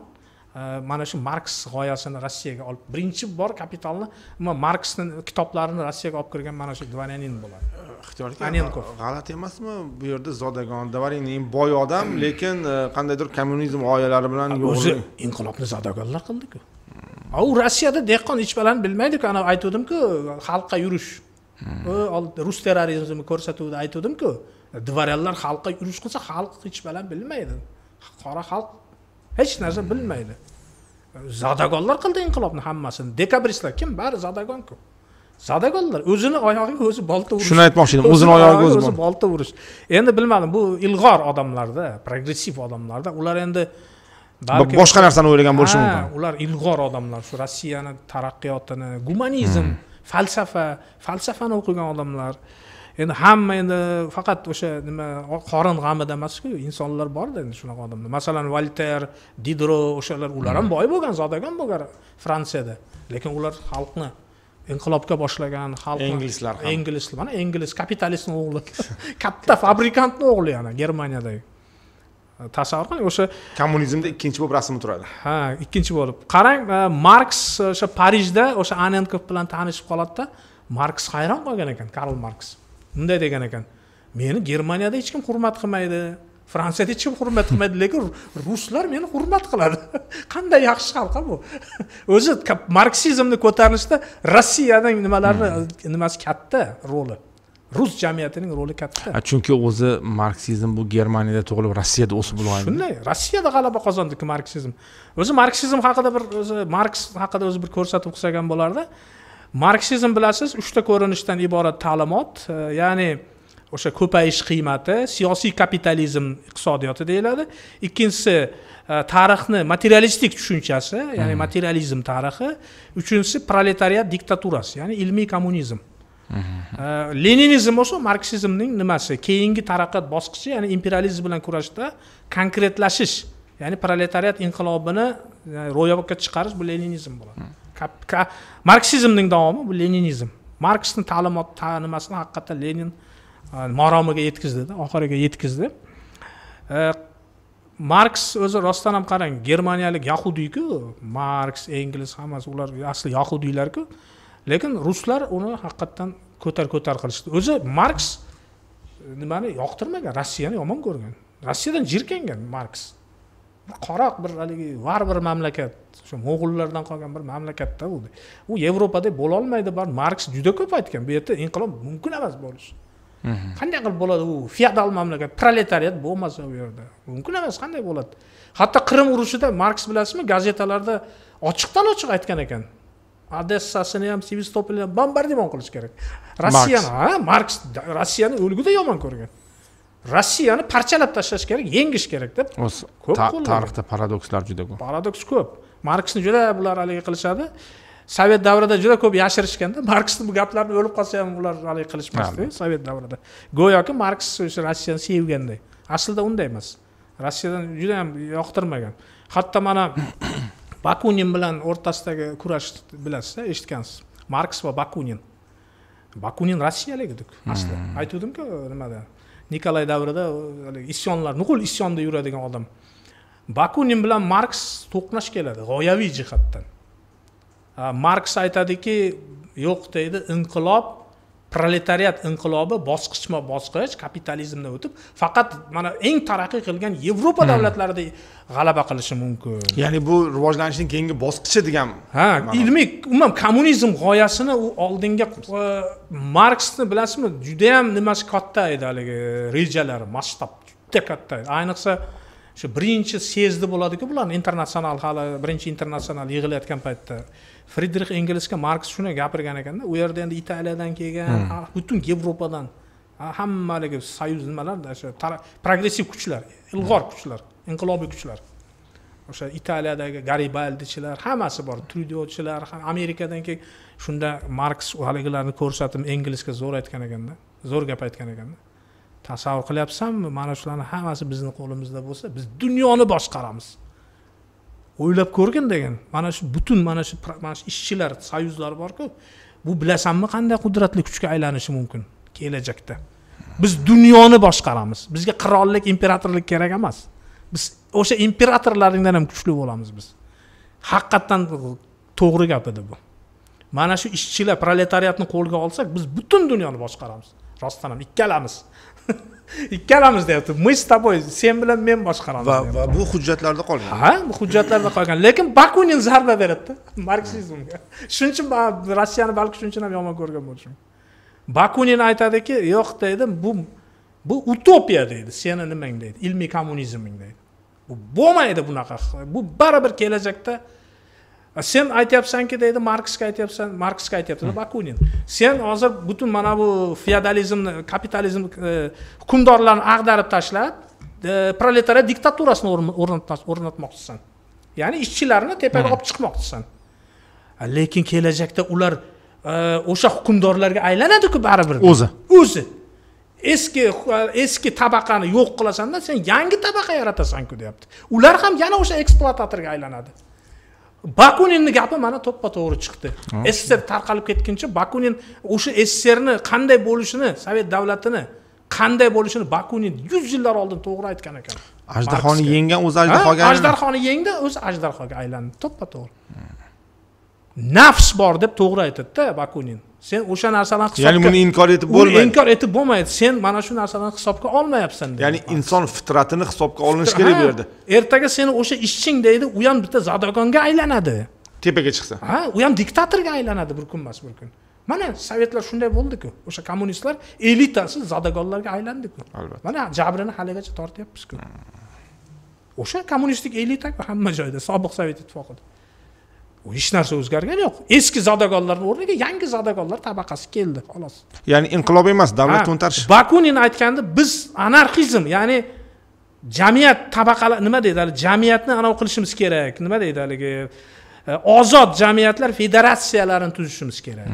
mana shu marks g'oyasini rossiyaga olib birinchi bor kapitalni umuman marksni kitoblarini rossiyaga olib kirgan mana shu dvoryanin bo'ladi э, ixtiyorlik anenkov g'alati emasmi bu yerda zodagon dvoryanin boy odam lekin e, qandaydir kommunizm g'oyalari bilan o'zi inqilobni zodagonlar qildiku u rossiyada dehqon hech bilmaydi bilmaydiku ana aytuvdimku xalqqa yurish hmm. rus terrorizmini ko'rsatuvda aytuvdimku dvoryanlar xalqqa urush qilsa xalq hech balam bilmaydi qora xalq hech narsa bilmaydi zadagonlar qildi inqilobni hammasini dekabristlar kim bari zadagonku zadagonlar o'zini oyog'iga o'zi bolta urish shuni aytmoqchi edim o'zini oyog'iga o'zi bolta urish endi bilmadim bu ilg'or odamlarda progressiv odamlarda ular endi boshqa narsani o'ylagan bo'lishi mumkin ular ilg'or odamlar shu rossiyani taraqqiyotini gumanizm hmm. falsafa falsafani o'qigan odamlar endi hamma endi faqat o'sha nima qorin g'amida emasku insonlar borda endi shunaqa odamlar masalan valter didro o'shalar ular ham hmm. boy bo'lgan zodagon bo'lgan fransiyada lekin ular xalqni inqilobga boshlagan xalq inglizlar ham ingliz mana ingliz kapitalistni o'g'li katta fabrikantni o'g'li yana germaniyadagi tasavvur qiling o'sha kommunizmda ikkinchi bo'lib rasmi turadi ha ikkinchi bo'lib qarang e, marks o'sha parijda o'sha anenkov bilan tanishib qoladida marks hayron qolgan ekan karl marks bunday degan ekan meni germaniyada hech kim hurmat qilmaydi fransiyada hech kim hurmat qilmaydi lekin ruslar meni hurmat qiladi qanday yaxshi xalq bu o'zi marksizmni ko'tarilishda rossiyaning nimalarni hmm. nimasi katta roli rus jamiyatining roli katta chunki o'zi marksizm bu germaniyada tug'ilib rossiyada o'sib ulg'aydi shunday rossiyada g'alaba qozondiku marksizm o'zi marksizm haqida bir o'zi marks haqida o'zi bir ko'rsatuv qilsak ham bo'lardi marksizm bilasiz uchta ko'rinishdan iborat ta'limot e, ya'ni o'sha ko'payish qiymati siyosiy kapitalizm iqtisodiyoti deyiladi ikkinchisi e, tarixni materialistik tushunchasi ya'ni hmm. materializm tarixi uchinchisi proletariat diktaturasi ya'ni ilmiy kommunizm hmm. e, leninizm bo'lsa marksizmning nimasi keyingi taraqqiyot bosqichi ya'ni imperializm bilan kurashda konkretlashish ya'ni proletariat inqilobini ro'yobga chiqarish bu leninizm bo'ladi hmm. marksizmning davomi bu leninizm marksni ta'limot ta, nimasini haqiqatdan lenin e, maromiga yetkazdida oxiriga yetkazdi e, marks o'zi rostdan ham qarang germaniyalik yahudiyku marks engels hammasi ular asli yahudiylarku lekin ruslar uni haqiqatdan ko'tar ko'tar qilishdi o'zi marks e, nimani yoqtirmagan rossiyani yomon ko'rgan rossiyadan jirkangan marks qoroq bir haligi varvar mamlakat o'sha mo'g'ullardan qolgan bir mamlakatda u u yevropada bo'lolmaydi bari marks juda ko'p aytgan bu yerda inqilob mumkin emas bo'lishi mhm. qanday qilib bo'ladi u feodal mamlakat proletariat bo'lmasa u yerda mumkin emas qanday bo'ladi hatto qrim urushida marks bilasizmi gazetalarda ochiqdan ochiq aytgan ekan odessasini ham sevistopolni ham bombardimon qilish kerak rossiyani ha marks rossiyani o'lguday yomon ko'rgan rossiyani parchalab tashlash kerak yengish kerak deb ko'p tarixda paradokslar juda ko'p paradoks ko'p marksni juda bular haligi qilishadi sovet davrida juda ko'p yashirishganda marksni bu gaplarini o'lib qolsa ham ular haligi qilishmasdi sovet davrida go'yoki marks o'sha rossiyani sevganday aslida unday emas rossiyadan juda ham yoqtirmagan hatto mana bakunin bilan o'rtasidagi kurash bilasiz eshitgansiz marks va bakunin bakunin rossiyalik edi aslida hmm. aytuvdimku nimada nikolay davrida haligi isyonlar nuqul isyonda yuradigan odam bakunin bilan marks to'qnash keladi g'oyaviy jihatdan marks aytadiki yo'q deydi inqilob proletariat inqilobi bosqichma bosqich kapitalizmdan o'tib faqat mana eng taraqqiy qilgan yevropa hmm. davlatlarida g'alaba qilishi mumkin ya'ni bu rivojlanishning keyingi bosqichi degan ha ilmiy umuman kommunizm g'oyasini u oldinga e, marksni bilasizmi judayam nimasi katta edi haligi rejalari masshtab juda katta edi ayniqsa shu birinchi sezdi bo'ladiku bularni internatsional hali birinchi internatsional yig'ilayotgan paytda fridrix engelsga marks shuni gapirgan ekanda u yerda endi italiyadan kelgan hmm. butun yevropadan hamma haligi soyuz nimalar o'sha progressiv kuchlar ilg'or hmm. kuchlar inqilobiy kuchlar o'sha italiyadagi garibaldichilar hammasi bor ham amerikadan keyin shunda marks haligilarni ko'rsatib inglizga zo'r aytgan ekanda zo'r gap aytgan ekanda tasavvur qilyapsanmi mana shularni hammasi bizni qo'limizda bo'lsa biz dunyoni boshqaramiz o'ylab ko'rgin degan mana shu butun mana shu mana shu ishchilar союзлар borku bu bilasanmi qanday qudratli kuchga aylanishi mumkin kelajakda biz dunyoni boshqaramiz bizga qirollik imperatorlik kerak emas biz o'sha imperatorlaringdan ham kuchli bo'lamiz biz haqiqatdan to'g'ri gap edi bu mana shu ishchilar proletariatni qo'lga olsak biz butun dunyoni boshqaramiz rostdan ham ikkalamiz ikkalamiz deyapti мы с тобой sen bilan men boshqaramiz va va bu hujjatlarda qolgan ha bu hujjatlarda qolgan lekin bakunin zarba beradida marksizmga shuning uchun rossiyani balki shuning uchun ham yomon ko'rgan bo'lishim bakunin aytadiki yo'q deydi bu bu utopiya deydi seni nimang deydi ilmiy kommunizming deydi bu bo'lmaydi bunaqa bu baribir kelajakda sen aytyapsanki deydi marksga aytyapsan marksga aytyapti hmm. bakunin sen hozir butun mana bu feodalizmni kapitalizm e, hukmdorlarni ag'darib tashlab e, proletariat diktaturasini o'rnatmoqchisan ya'ni ishchilarni tepaga hmm. olib chiqmoqchisan lekin kelajakda ular e, o'sha hukmdorlarga aylanadiku baribir o'zi o'zi eski eski tabaqani yo'q qilasanda sen yangi tabaqa yaratasanku deyapti ular ham yana o'sha ekspluatatorga aylanadi bakuninni gapi mana to'ppa to'g'ri chiqdi sssr tarqalib ketguncha bakunin o'sha sssrni qanday bo'lishini sovet davlatini qanday bo'lishini bakunin yuz yillar oldin to'g'ri aytgan ekan ajdarxoni yenggan o'zi ajdarhoga ajdarhoni yengdi o'zi ajdarhoga aylandi to'ppa to'g'ri hmm. nafs bor deb to'g'ri aytadida bakunin sen o'sha narsalarni hisobga ya'ni buni inkor etib bo'lmaydi inkor etib bo'lmaydi sen mana shu narsalarni hisobga olmayapsan ya'ni inson fitratini hisobga olinishi kerak bu yerda ertaga seni o'sha ishching deydi u ham bitta zadagonga aylanadi tepaga chiqsa ha u ham diktatorga aylanadi bir kun emas bir kun mana sovetlar shunday bo'ldiku o'sha kommunistlar elitasi zodagonlarga aylandiku albatta mana jabrini haligacha tortyapmizku hmm. o'sha kommunistik elitaku hamma joyda sobiq sovet ittifoqida u hech narsa o'zgargani yo'q eski zodagonlarni o'rniga yangi zadagonlar tabaqasi keldi xolos ya'ni inqilob emas davlat to'ntarishi bakunin aytganda biz anarxizm ya'ni jamiyat tabaqalar nima deydi haligi jamiyatni anavi qilishimiz kerak nima deydi haligi e, ozod jamiyatlar federatsiyalarini tuzishimiz kerak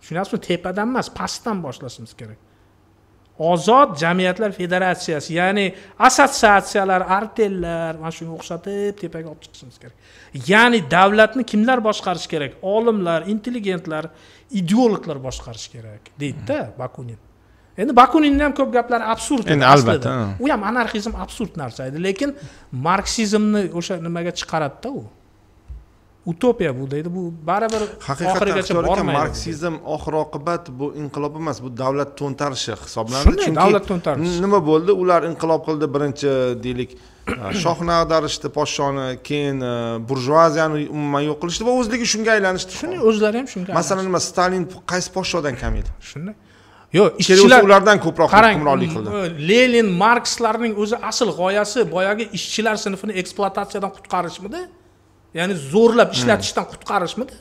tushunyapsizmi hmm. tepadan emas pastdan boshlashimiz kerak ozod jamiyatlar federatsiyasi ya'ni assotsiatsiyalar artellar mana shunga o'xshatib tepaga olib chiqishimiz kerak ya'ni davlatni kimlar boshqarishi kerak olimlar intelligentlar ideologlar boshqarishi kerak deydida bakunin endi bakuninni ham ko'p gaplari absurd endi albatta u ham anarxizm absurd narsa edi lekin marksizmni o'sha nimaga chiqaradida u utopiya bu deydi bu baribir oxirigacha bormaydi marksizm oxir oqibat bu inqilob emas bu davlat to'ntarishi hisoblanadi shunday davlat to'ntarishi nima bo'ldi ular inqilob qildi birinchi deylik e, shohni ag'darishdi podshoni keyin e, burjuaziyani umuman yo'q qilishdi va o'zligi shunga aylanishdi shunday o'zlari ham shunga masalan nima stalin qaysi podshodan kam edi shunday yo'q ishchilar ulardan ko'proq hukmronlik qildi lenin markslarning o'zi asl g'oyasi boyagi ishchilar sinfini ekspluatatsiyadan qutqarishmidi ya'ni zo'rlab ishlatishdan qutqarishmidi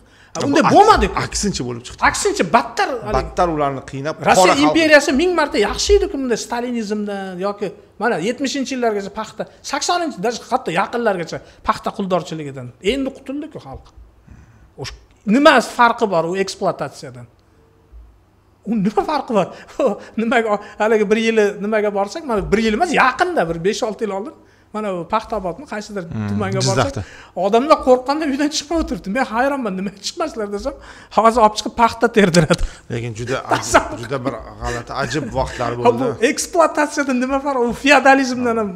unday bo'lmadiku aksincha bo'lib chiqdi aksincha battar battar ularni qiynab rossiya imperiyasi ming marta yaxshi ediku bunday stalinizmdan yoki mana yetmishinchi yillargacha paxta saksoninchi даже hatto yaqinlargacha paxta quldorchiligidan endi qutuldiku xalq hmm. nima farqi bor u ekspluatatsiyadan u nima farqi bor nimaga haligi bir yili nimaga borsak mana bir yil emas yaqinda bir besh olti yil oldin mana bu paxtaobodmi qaysidir hmm, tumanga borsak odamlar qo'rqqanda uydan chiqmay o'tiribdi men hayronman nimaga chiqmaslar desam hozir olib chiqib paxta terdiradi lekin juda juda bir g'alati ajib vaqtlar bo'ldi bu ekspluatatsiyadan nima farq u feodalizmdan ham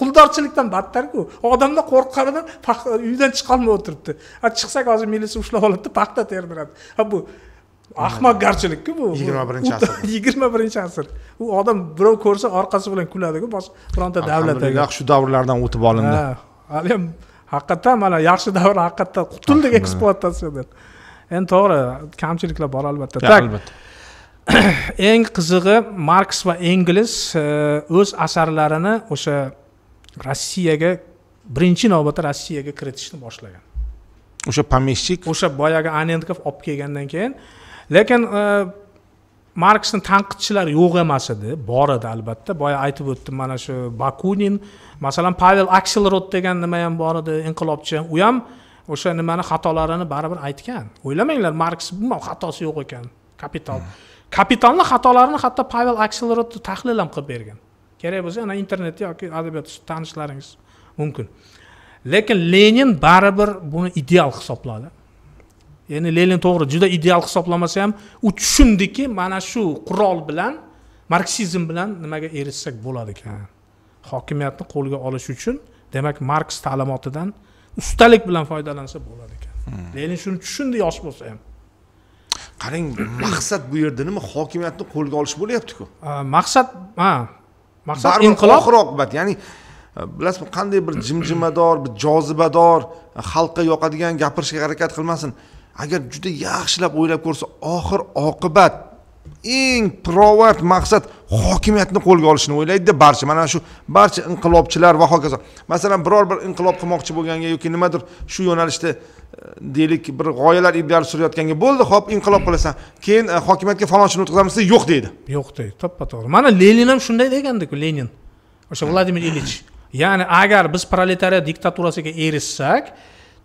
quldorchilikdan battarku odamlar qo'rqqanidan uydan chiqolmay o'tiribdi chiqsak hozir militsiya ushlab oladida paxta terdiradi bu ahmoqgarchilikku bu yigirma birinchi asr yigirma birinchi asr u odam birov ko'rsa orqasi bilan kuladiku bironta alhamdulillah shu davrlardan o'tib olindi hali ham haqiqatdan mana yaxshi davr haqiqatdan qutuldik ekspluatatsiyadan endi to'g'ri kamchiliklar bor albatta так albatta eng qizig'i marks va engels e, o'z asarlarini o'sha rossiyaga birinchi navbatda rossiyaga kiritishni boshlagan o'sha помещик o'sha boyagi anendkov olib kelgandan keyin lekin e, marksni tanqidchilari yo'q emas edi bor edi albatta boya aytib o'tdim mana shu bakunin masalan pavel akselrod degan nima ham bor edi inqilobchi u ham o'sha nimani xatolarini baribir aytgan o'ylamanglar marks xatosi yo'q ekan kapital kapitalni xatolarini hatto pavel akselrod tahlil ham qilib bergan kerak bo'lsa ana internetda yoki adabiyot tanishlaringiz mumkin lekin lenin baribir buni ideal hisobladi ya'ni lenin to'g'ri juda ideal hisoblamasa ham u tushundiki mana shu qurol bilan marksizm bilan nimaga erishsak bo'ladi ekan hokimiyatni qo'lga olish uchun demak marks ta'limotidan ustalik bilan foydalansa bo'ladi ekan hmm. lenin shuni tushundi yosh bo'lsa ham qarang maqsad bu yerda nima hokimiyatni qo'lga olish bo'lyaptiku maqsad ha maqsad inqilob oxir oqibat ya'ni e, bilasizmi qanday bir jimjimador bir jozibador e, xalqqa yoqadigan gapirishga harakat qilmasin agar juda yaxshilab o'ylab ko'rsa oxir oqibat eng pirovard maqsad hokimiyatni qo'lga olishni o'ylaydida barcha mana shu barcha inqilobchilar va hokazo masalan biror bir inqilob qilmoqchi bo'lganga yoki nimadir shu yo'nalishda e, deylik bir g'oyalar ilgari surayotganga bo'ldi hop inqilob qilasan keyin e, hokimiyatga falonchini o'tqazamiz desa yo'q deydi yo'q deydi to'ppa to'g'ri mana lenin ham shunday degandiku lenin o'sha vladimir ilich ya'ni agar biz proletariat diktaturasiga erishsak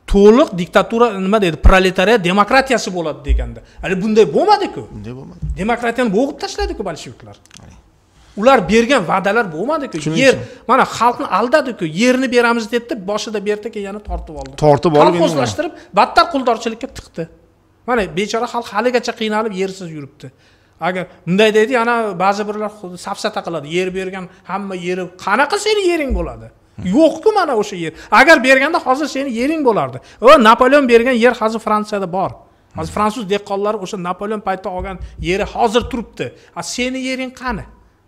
to'liq diktatura nima deydi proletariat demokratiyasi bo'ladi deganda hali bunday bo'lmadiku bunday bo'lmadi demokratiyani bo'g'ib tashladiku bolsheviklar ular bergan va'dalar bo'lmadiku yer mana xalqni aldadiku yerni beramiz dedida boshida berdi keyin yana tortib oldi tortib oldi kolxozlashtirib battar quldorchilikka tiqdi mana bechora xalq haligacha qiynalib yersiz yuribdi agar bunday deydi yana ba'zi birlar safsata qiladi yer bergan hamma yeri qanaqa seni yering bo'ladi yo'qku mana o'sha yer agar berganda hozir seni yering bo'lardi o napoleon bergan yer hozir fransiyada bor hozir fransuz dehqonlari o'sha napoleon paytida olgan yeri hozir turibdi a seni yering qani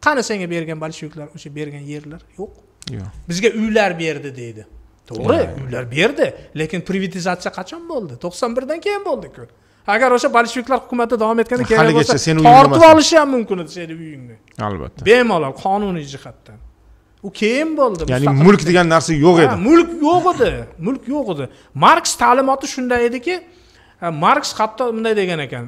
qani senga bergan bolsheviklar o'sha bergan yerlar yo'q yo'q bizga uylar berdi deydi to'g'ri uylar berdi lekin privatizatsiya qachon bo'ldi to'qson birdan keyin bo'ldiku agar o'sha bolsheviklar hukumati davom etganda kerak bo'lsa tortib olishi ham mumkin edi seni uyingni albatta bemalol qonuniy jihatdan u keyin bo'ldi ya'ni mulk degan narsa yo'q edi mulk yo'q edi mulk yo'q edi marks ta'limoti shunday ediki marks hatto bunday degan ekan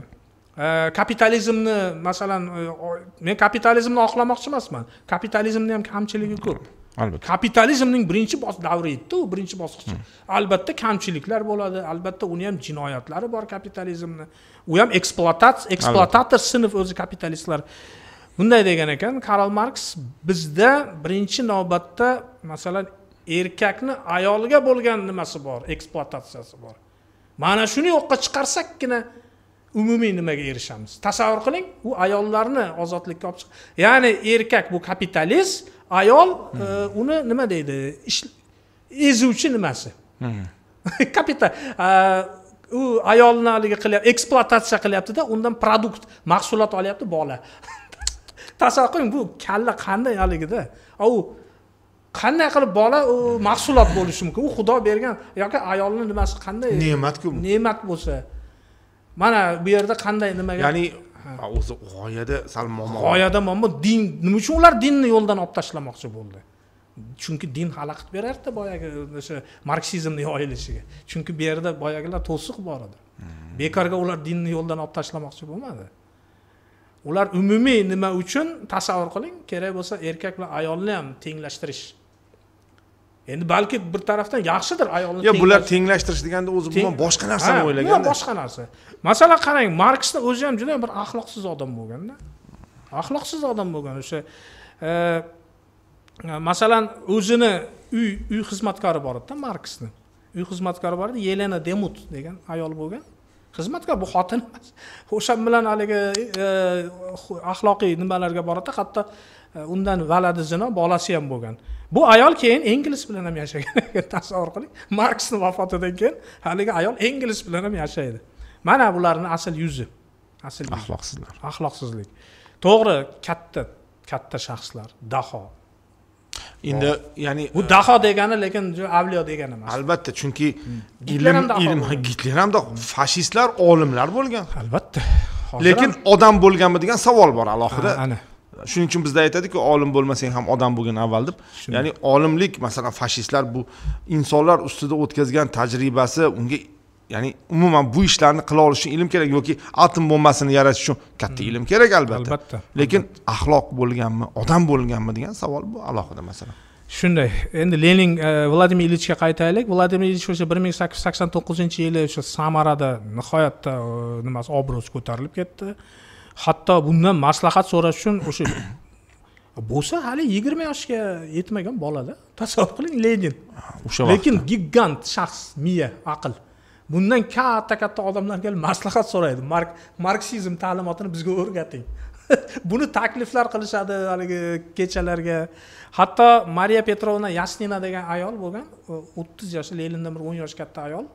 kapitalizmni masalan e, men kapitalizmni oqlamoqchi emasman kapitalizmni ham kamchiligi ko'p albatta kapitalizmning birinchi davri edida u birinchi bosqichi albatta kamchiliklar bo'ladi albatta uni ham jinoyatlari bor kapitalizmni u ham eksploatatsiya eksploatator sinf o'zi kapitalistlar bunday degan ekan karl marks bizda birinchi navbatda masalan erkakni ayolga bo'lgan nimasi bor ekspluatatsiyasi bor mana shuni yo'qqa chiqarsakgina umumiy nimaga erishamiz tasavvur qiling u ayollarni ozodlikka olib chiq ya'ni erkak bu kapitalist ayol hmm. e, uni nima deydi ezuvchi nimasi hmm. kapital e, u ayolni haligi qilyapti ekspluatatsiya qilyaptida undan produkt mahsulot olyapti bola tasavvur qiling bu kalla qanday haligida u qanday qilib bola u mahsulot bo'lishi mumkin u xudo bergan yoki ayolni nimasi qanday ne'matku ne'mat bo'lsa mana bu yerda qanday nimaga ya'ni o'zi g'oyada sal muammo g'oyada muammo din nima uchun ular dinni yo'ldan olib tashlamoqchi bo'ldi chunki din xalaqit beryapti boyagi o'sha marksizmni yoyilishiga chunki bu yerda boyagilar to'siq bor edi hmm. bekorga ular dinni yo'ldan olib tashlamoqchi bo'lmadi ular umumiy nima uchun tasavvur qiling kerak bo'lsa erkak bilan ayolni ham tenglashtirish endi balki bir tarafdan yaxshidir ayolni yo bular tenglashtirish deganda o'zi umuman boshqa narsani o'ylagan boshqa narsa masalan qarang marksni o'zi ham juda bir axloqsiz odam bo'lganda axloqsiz odam bo'lgan o'sha e, masalan o'zini uy uy xizmatkori bor edida marksni uy xizmatkori bor edi yelena demut degan ayol bo'lgan xizmatkor bu xotin emas o'sha bilan haligi e, e, axloqiy nimalarga boradida hatto e, undan valadi zino bolasi ham bo'lgan bu ayol keyin ingliz bilan ham yashagan tasavvur qiling marksni vafotidan keyin haligi ayol ingliz bilan ham yashaydi mana bularni asl yuzi asl axloqsizlar axloqsizlik to'g'ri katta katta shaxslar daho endi ya'ni bu e, daho degani lekin avliyo degani emas albatta chunki ilm hmm. ilm gitler ham fashistlar olimlar bo'lgan albatta lekin odam bo'lganmi degan savol bor alohida ana shuning uchun bizda aytadiku olim bo'lmasang ham odam bo'lgin avval deb ya'ni olimlik masalan fashistlar bu insonlar ustida o'tkazgan tajribasi unga ya'ni umuman bu ishlarni qila olish uchun ilm kerak yoki atom bombasini yaratish uchun katta ilm kerak albatta albatta lekin axloq bo'lganmi odam bo'lganmi degan savol bu alohida masala shunday endi lenin e, vladimir ilichga qaytaylik vladimir ilich o'sha bir ming sakkiz yuz sakson to'qqizinchi yili o'sha samarada nihoyatda e, nimasi obro'si ko'tarilib ketdi hatto bundan maslahat so'rash uchun o'sha bo'lsa hali yigirma yoshga yetmagan bolada tasavvur qiling lenin o'sha lekin gigant shaxs miya aql bundan katta katta odamlar kelib maslahat so'raydi mark marksizm ta'limotini bizga o'rgating buni takliflar qilishadi haligi kechalarga hatto mariya petrovna yasnina degan ayol bo'lgan o'ttiz yoshli lenindan bir o'n yosh katta ayol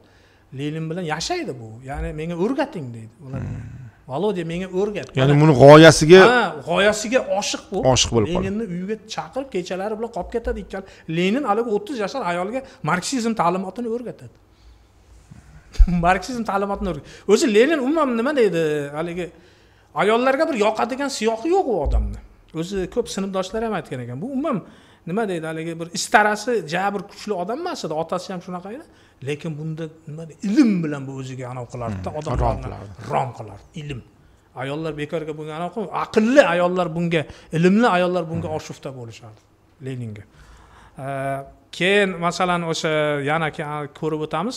lenin bilan yashaydi bu ya'ni menga o'rgating deydi ular hmm. volodya menga o'rgat ya'ni buni g'oyasiga ha g'oyasiga oshiq bo'lib oshiq bo'lib leninni uyiga chaqirib kechalari bilan qolib ketadi ikkala lenin haligi o'ttiz yashar ayolga marksizm ta'limotini o'rgatadi marksizm ta'limotini o'rgan o'zi lenin umuman nima deydi haligi ayollarga bir yoqadigan siyoqi yo'q u odamni o'zi ko'p sinfdoshlar ham aytgan ekan bu umuman nima deydi haligi bir istarasi ja bir kuchli odam emas edi otasi ham shunaqa edi lekin bunda nima ilm bilan bu o'ziga anav qilardida hmm, odamlarni rom qilardi ilm ayollar bekorga bunga anov aqlli ayollar bunga ilmli ayollar bunga hmm. oshufta bo'lishardi leninga keyin masalan o'sha yana ko'rib o'tamiz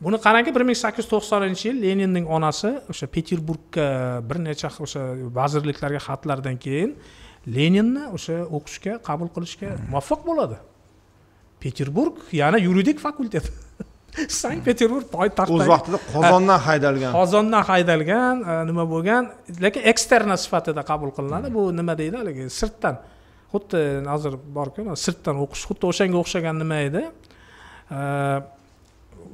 buni qarangki bir ming sakkiz yuz to'qsoninchi yil leninning onasi o'sha peterburgga bir necha o'sha vazirliklarga xatlardan keyin leninni o'sha o'qishga qabul qilishga hmm. muvaffaq bo'ladi peterburg yana yuridik fakultet sankt peterburg poytaxt o'z vaqtida qozondan haydalgan qozondan haydalgan e, nima bo'lgan lekin eksterna sifatida qabul qilinadi bu nima deydi haligi sirtdan xuddi e, hozir borku sirtdan o'qish xuddi o'shanga o'xshagan nima edi e,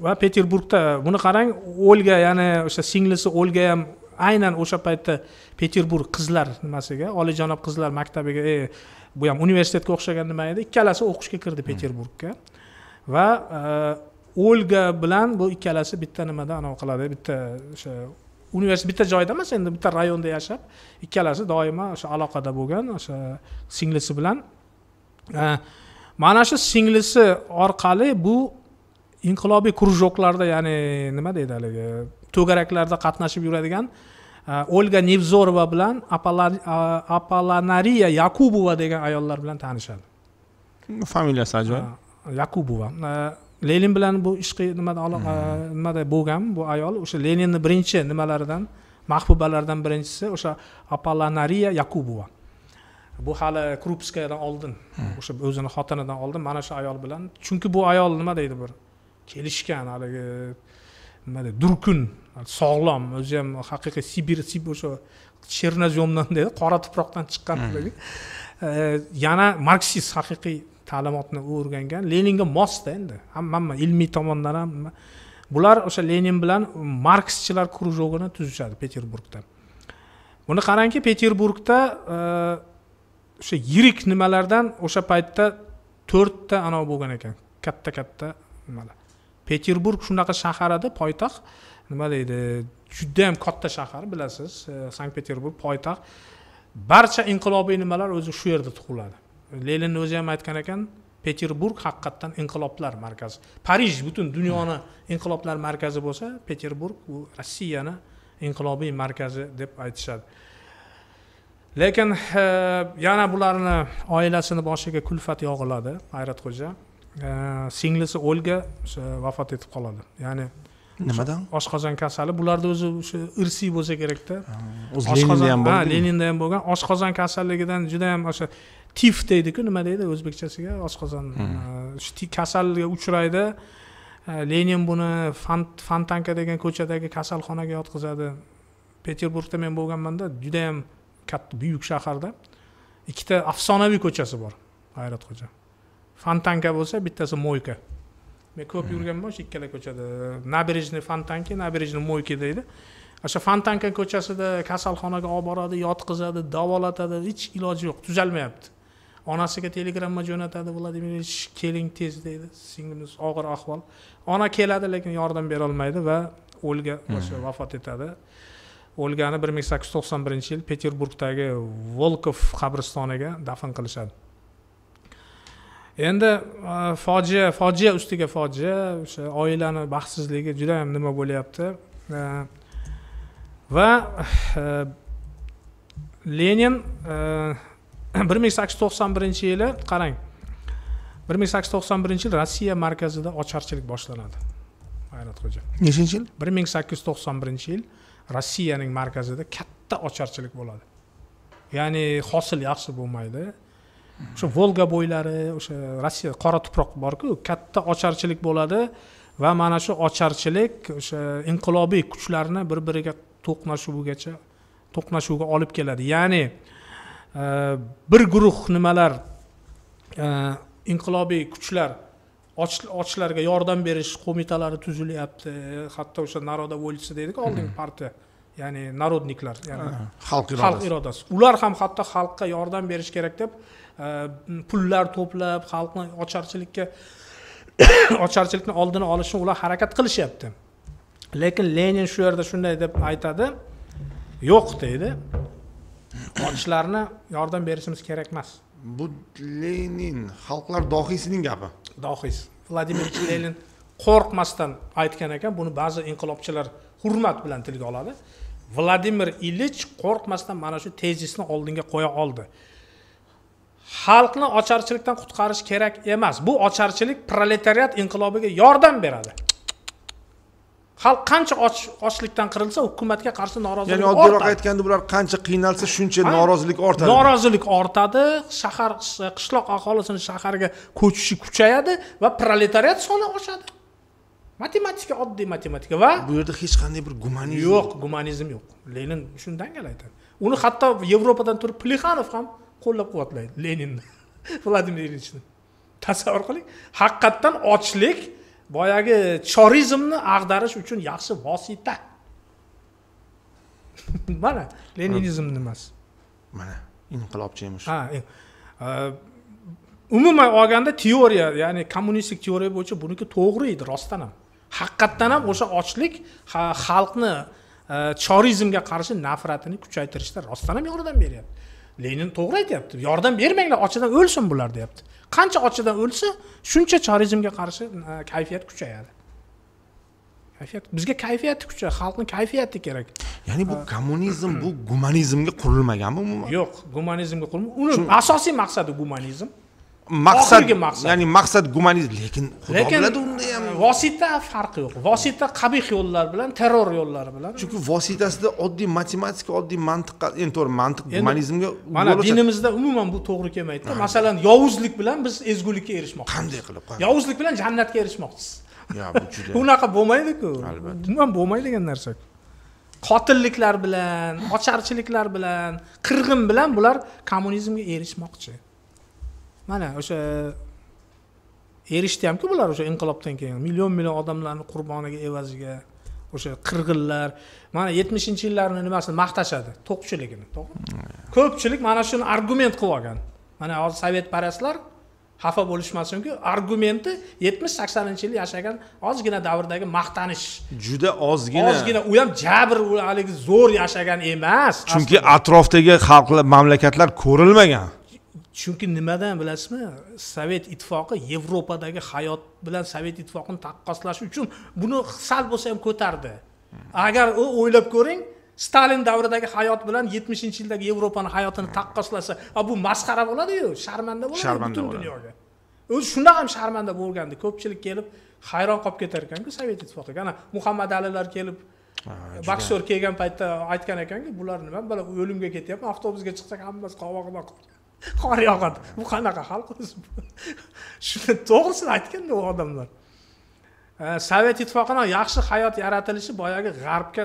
va peterburgda buni qarang olga ya'ni o'sha singlisi olga ham aynan o'sha paytda peterburg qizlar nimasiga olijanob qizlar maktabiga e, bu ham universitetga o'xshagan nima edi ikkalasi o'qishga kirdi peterburgga va e, olga bilan bu ikkalasi bitta nimada anavi qiladi bitta o'sha universitet bitta joyda emas endi bitta rayonda yashab ikkalasi doimo o'sha aloqada bo'lgan o'sha singlisi bilan e, mana shu singlisi orqali bu inqilobiy krujoklarda ya'ni nima deydi haligi to'garaklarda qatnashib yuradigan e, olga nevzorova bilan apolonariya e, yakubova degan ayollar bilan tanishadi familiyasi e, ajoyib yakubova lenin bilan bu ishqiy nimada aloqa hmm. nimada bo'lgan bu ayol o'sha leninni birinchi nimalaridan mahbubalaridan birinchisi o'sha apolonariya yakubova bu hali krupskayadan oldin hmm. o'sha o'zini xotinidan oldin mana shu ayol bilan chunki bu ayol nima deydi bir kelishgan haligi e, nima deydi durkun sog'lom o'zi ham haqiqiy sibir o'sha chernozemdan deydi qora tuproqdan chiqqan hmm. e, yana marksist haqiqiy ta'limotni u o'rgangan leninga mosda endi hamma ilmiy tomondan ham bular o'sha lenin bilan markschilar krujogini tuzishadi peterburgda buni qarangki peterburgda e, o'sha yirik nimalardan o'sha paytda to'rtta anavi bo'lgan ekan katta katta nimalar peterburg shunaqa shahar edi poytaxt nima deydi judayam katta shahar bilasiz e, sankt peterburg poytaxt barcha inqilobiy nimalar o'zi shu yerda tug'iladi leninni o'zi ham aytgan ekan peterburg haqiqatdan inqiloblar markazi parij butun dunyoni inqiloblar markazi bo'lsa peterburg u rossiyani inqilobiy markazi deb aytishadi lekin e, yana bularni oilasini boshiga kulfat yog'iladi hayratxo'ja Э, singlisi olga o'sha э, vafot etib qoladi ya'ni nimadan oshqozon kasali bularda o'zi o'sha irsiy bo'lsa kerakda ham ha leninda ham bo'lgan oshqozon kasalligidan juda yam o'sha tif deydiku nima deydi o'zbekchasiga oshqozon hmm. kasalga uchraydi lenin buni fontanka degan ko'chadagi kasalxonaga yotqizadi peterburgda men bo'lganmanda judayam katta buyuk shaharda ikkita afsonaviy ko'chasi bor g'ayrat xo'ja fontanka bo'lsa bittasi moyka men ko'p hmm. yurganman o'sha ikkala ko'chada набережный fontanka набережный moyka deydi o'sha fontanka ko'chasida kasalxonaga olib boradi yotqizadi davolatadi hech iloji yo'q tuzalmayapti onasiga telegramma jo'natadi vladimir ilich keling tez deydi singlimiz og'ir ahvol ona keladi lekin yordam berolmaydi va olga hmm. o'sha vafot etadi olgani bir ming sakkiz yuz to'qson birinchi yil peterburgdagi volkov qabristoniga dafn qilishadi endi e, fojia fojia ustiga fojia o'sha oilani baxtsizligi juda yam nima bo'lyapti e, va e, lenin bir ming sakkiz yuz to'qson birinchi yili qarang bir ming sakkiz yuz to'qson birinchi yil rossiya markazida ocharchilik boshlanadi hayratxo'ja nechinchi yil bir ming sakkiz yuz to'qson birinchi yil rossiyaning markazida katta ocharchilik bo'ladi ya'ni hosil yaxshi bo'lmaydi o'sha volga bo'ylari o'sha rossiya qora tuproq borku katta ocharchilik bo'ladi va mana shu ocharchilik o'sha inqilobiy kuchlarni bir biriga to'qnashuvigacha to'qnashuvga olib keladi ya'ni e, bir guruh nimalar e, inqilobiy kuchlar ochlarga yordam berish qo'mitalari tuzilyapti hatto o'sha narodовольцы deydiku hmm. oldingi partiya ya'ni народникlar ya'ni xalq irodasi ular ham hatto xalqqa yordam berish kerak deb pullar to'plab xalqni ocharchilikka ocharchilikni oldini olish uchun ular harakat qilishyapti lekin lenin shu yerda shunday deb aytadi yo'q deydi ochlarni yordam berishimiz kerak emas bu lenin xalqlar dohiysining gapi dohiys vladimir lenin qo'rqmasdan aytgan ekan buni ba'zi inqilobchilar hurmat bilan tilga oladi vladimir ilich qo'rqmasdan mana shu tezisni oldinga qo'ya oldi xalqni ocharchilikdan qutqarish kerak emas bu ocharchilik proletariat inqilobiga yordam beradi xalq qancha ochlikdan qirilsa hukumatga qarshi norozilik ya'ni oddiyroq aytganda bular qancha qiynalsa shuncha norozilik ortadi norozilik ortadi shahar qishloq aholisini shaharga ko'chishi kuchayadi va proletariat soni oshadi matematika oddiy matematika va bu yerda hech qanday bir gumanizm yo'q gumanizm yo'q lenin shundan aytadi uni hatto yevropadan turib plixanov ham qo'llab quvvatlaydi leninni vladimir ilichni tasavvur qiling haqiqatdan ochlik boyagi chorizmni ag'darish uchun yaxshi vosita mana leninizm nimasi mana inqilobchi emish ha e, e, umuman olganda teoriya ya'ni kommunistik teoriya bo'yicha buniki to'g'ri edi rostdan ham haqiqatdan ham o'sha ochlik xalqni e, chorizmga qarshi nafratini kuchaytirishda rostdan ham yordam beryapti lenin to'g'ri aytyapti yordam bermanglar ochidan o'lsin bular deyapti qancha ochidan o'lsa shuncha chorizmga qarshi e, kayfiyat kuchayadi kayfiyat bizga kayfiyati kuchay xalqni kayfiyati kerak ya'ni bu kommunizm bu gumanizmga qurilmaganmi umuman yo'q gumanizmga qurilmagan uni asosiy maqsadi gumanizm maqsad maqsad ya'ni maqsad gumanist lekin xudo biladi unda ham vosita farqi yo'q vosita qabih yo'llar bilan terror yo'llari bilan chunki vositasida oddiy matematika oddiy mantiqqa endi to'g'ri mantiq gumanizmga mana dinimizda umuman bu to'g'ri kelmaydida masalan yovuzlik bilan biz ezgulikka erishmoqchimiz qanday qilib yovuzlik bilan jannatga erishmoqchisiz yo bu juda unaqa bo'lmaydiku albatta umuman bo'lmaydigan narsa qotilliklar bilan ocharchiliklar bilan qirg'in bilan bular kommunizmga erishmoqchi mana o'sha erishdi hamku bular o'sha inqilobdan keyin million million odamlarni qurboniga evaziga o'sha qirg'inlar mana yetmishinchi yillarni nimasini maqtashadi to'qchiligini to'g'rimi ko'pchilik mana shuni argument qilib olgan mana hozir sovetparastlar xafa bo'lishmasinku argumenti yetmish saksoninchi yil yashagan ozgina davrdagi maqtanish juda ozgina ozgina u ham jabr haligi zo'r yashagan emas chunki atrofdagi xalqlar mamlakatlar ko'rilmagan chunki nimadan bilasizmi sovet ittifoqi yevropadagi hayot bilan sovet ittifoqini taqqoslash uchun buni sal bo'lsa ham ko'tardi agar u o'ylab ko'ring stalin davridagi hayot bilan yetmishinchi yildagi yevropani hayotini taqqoslasa bu masxara bo'ladiyu sharmanda bo'ladi butun dunyoga o'zi shunda ham sharmanda bo'lgandi ko'pchilik kelib hayron qolib ketar ekanku sovet ittifoqiga ana muhammad alilar kelib boksyor kelgan paytda aytgan ekanku bular nima bular o'limga ketyapti avtobusga chiqsak hammasi oqib qor yog'adi bu qanaqa xalq o'zi shuni to'g'risini aytganda u odamlar e, sovet ittifoqini yaxshi hayot yaratilishi boyagi g'arbga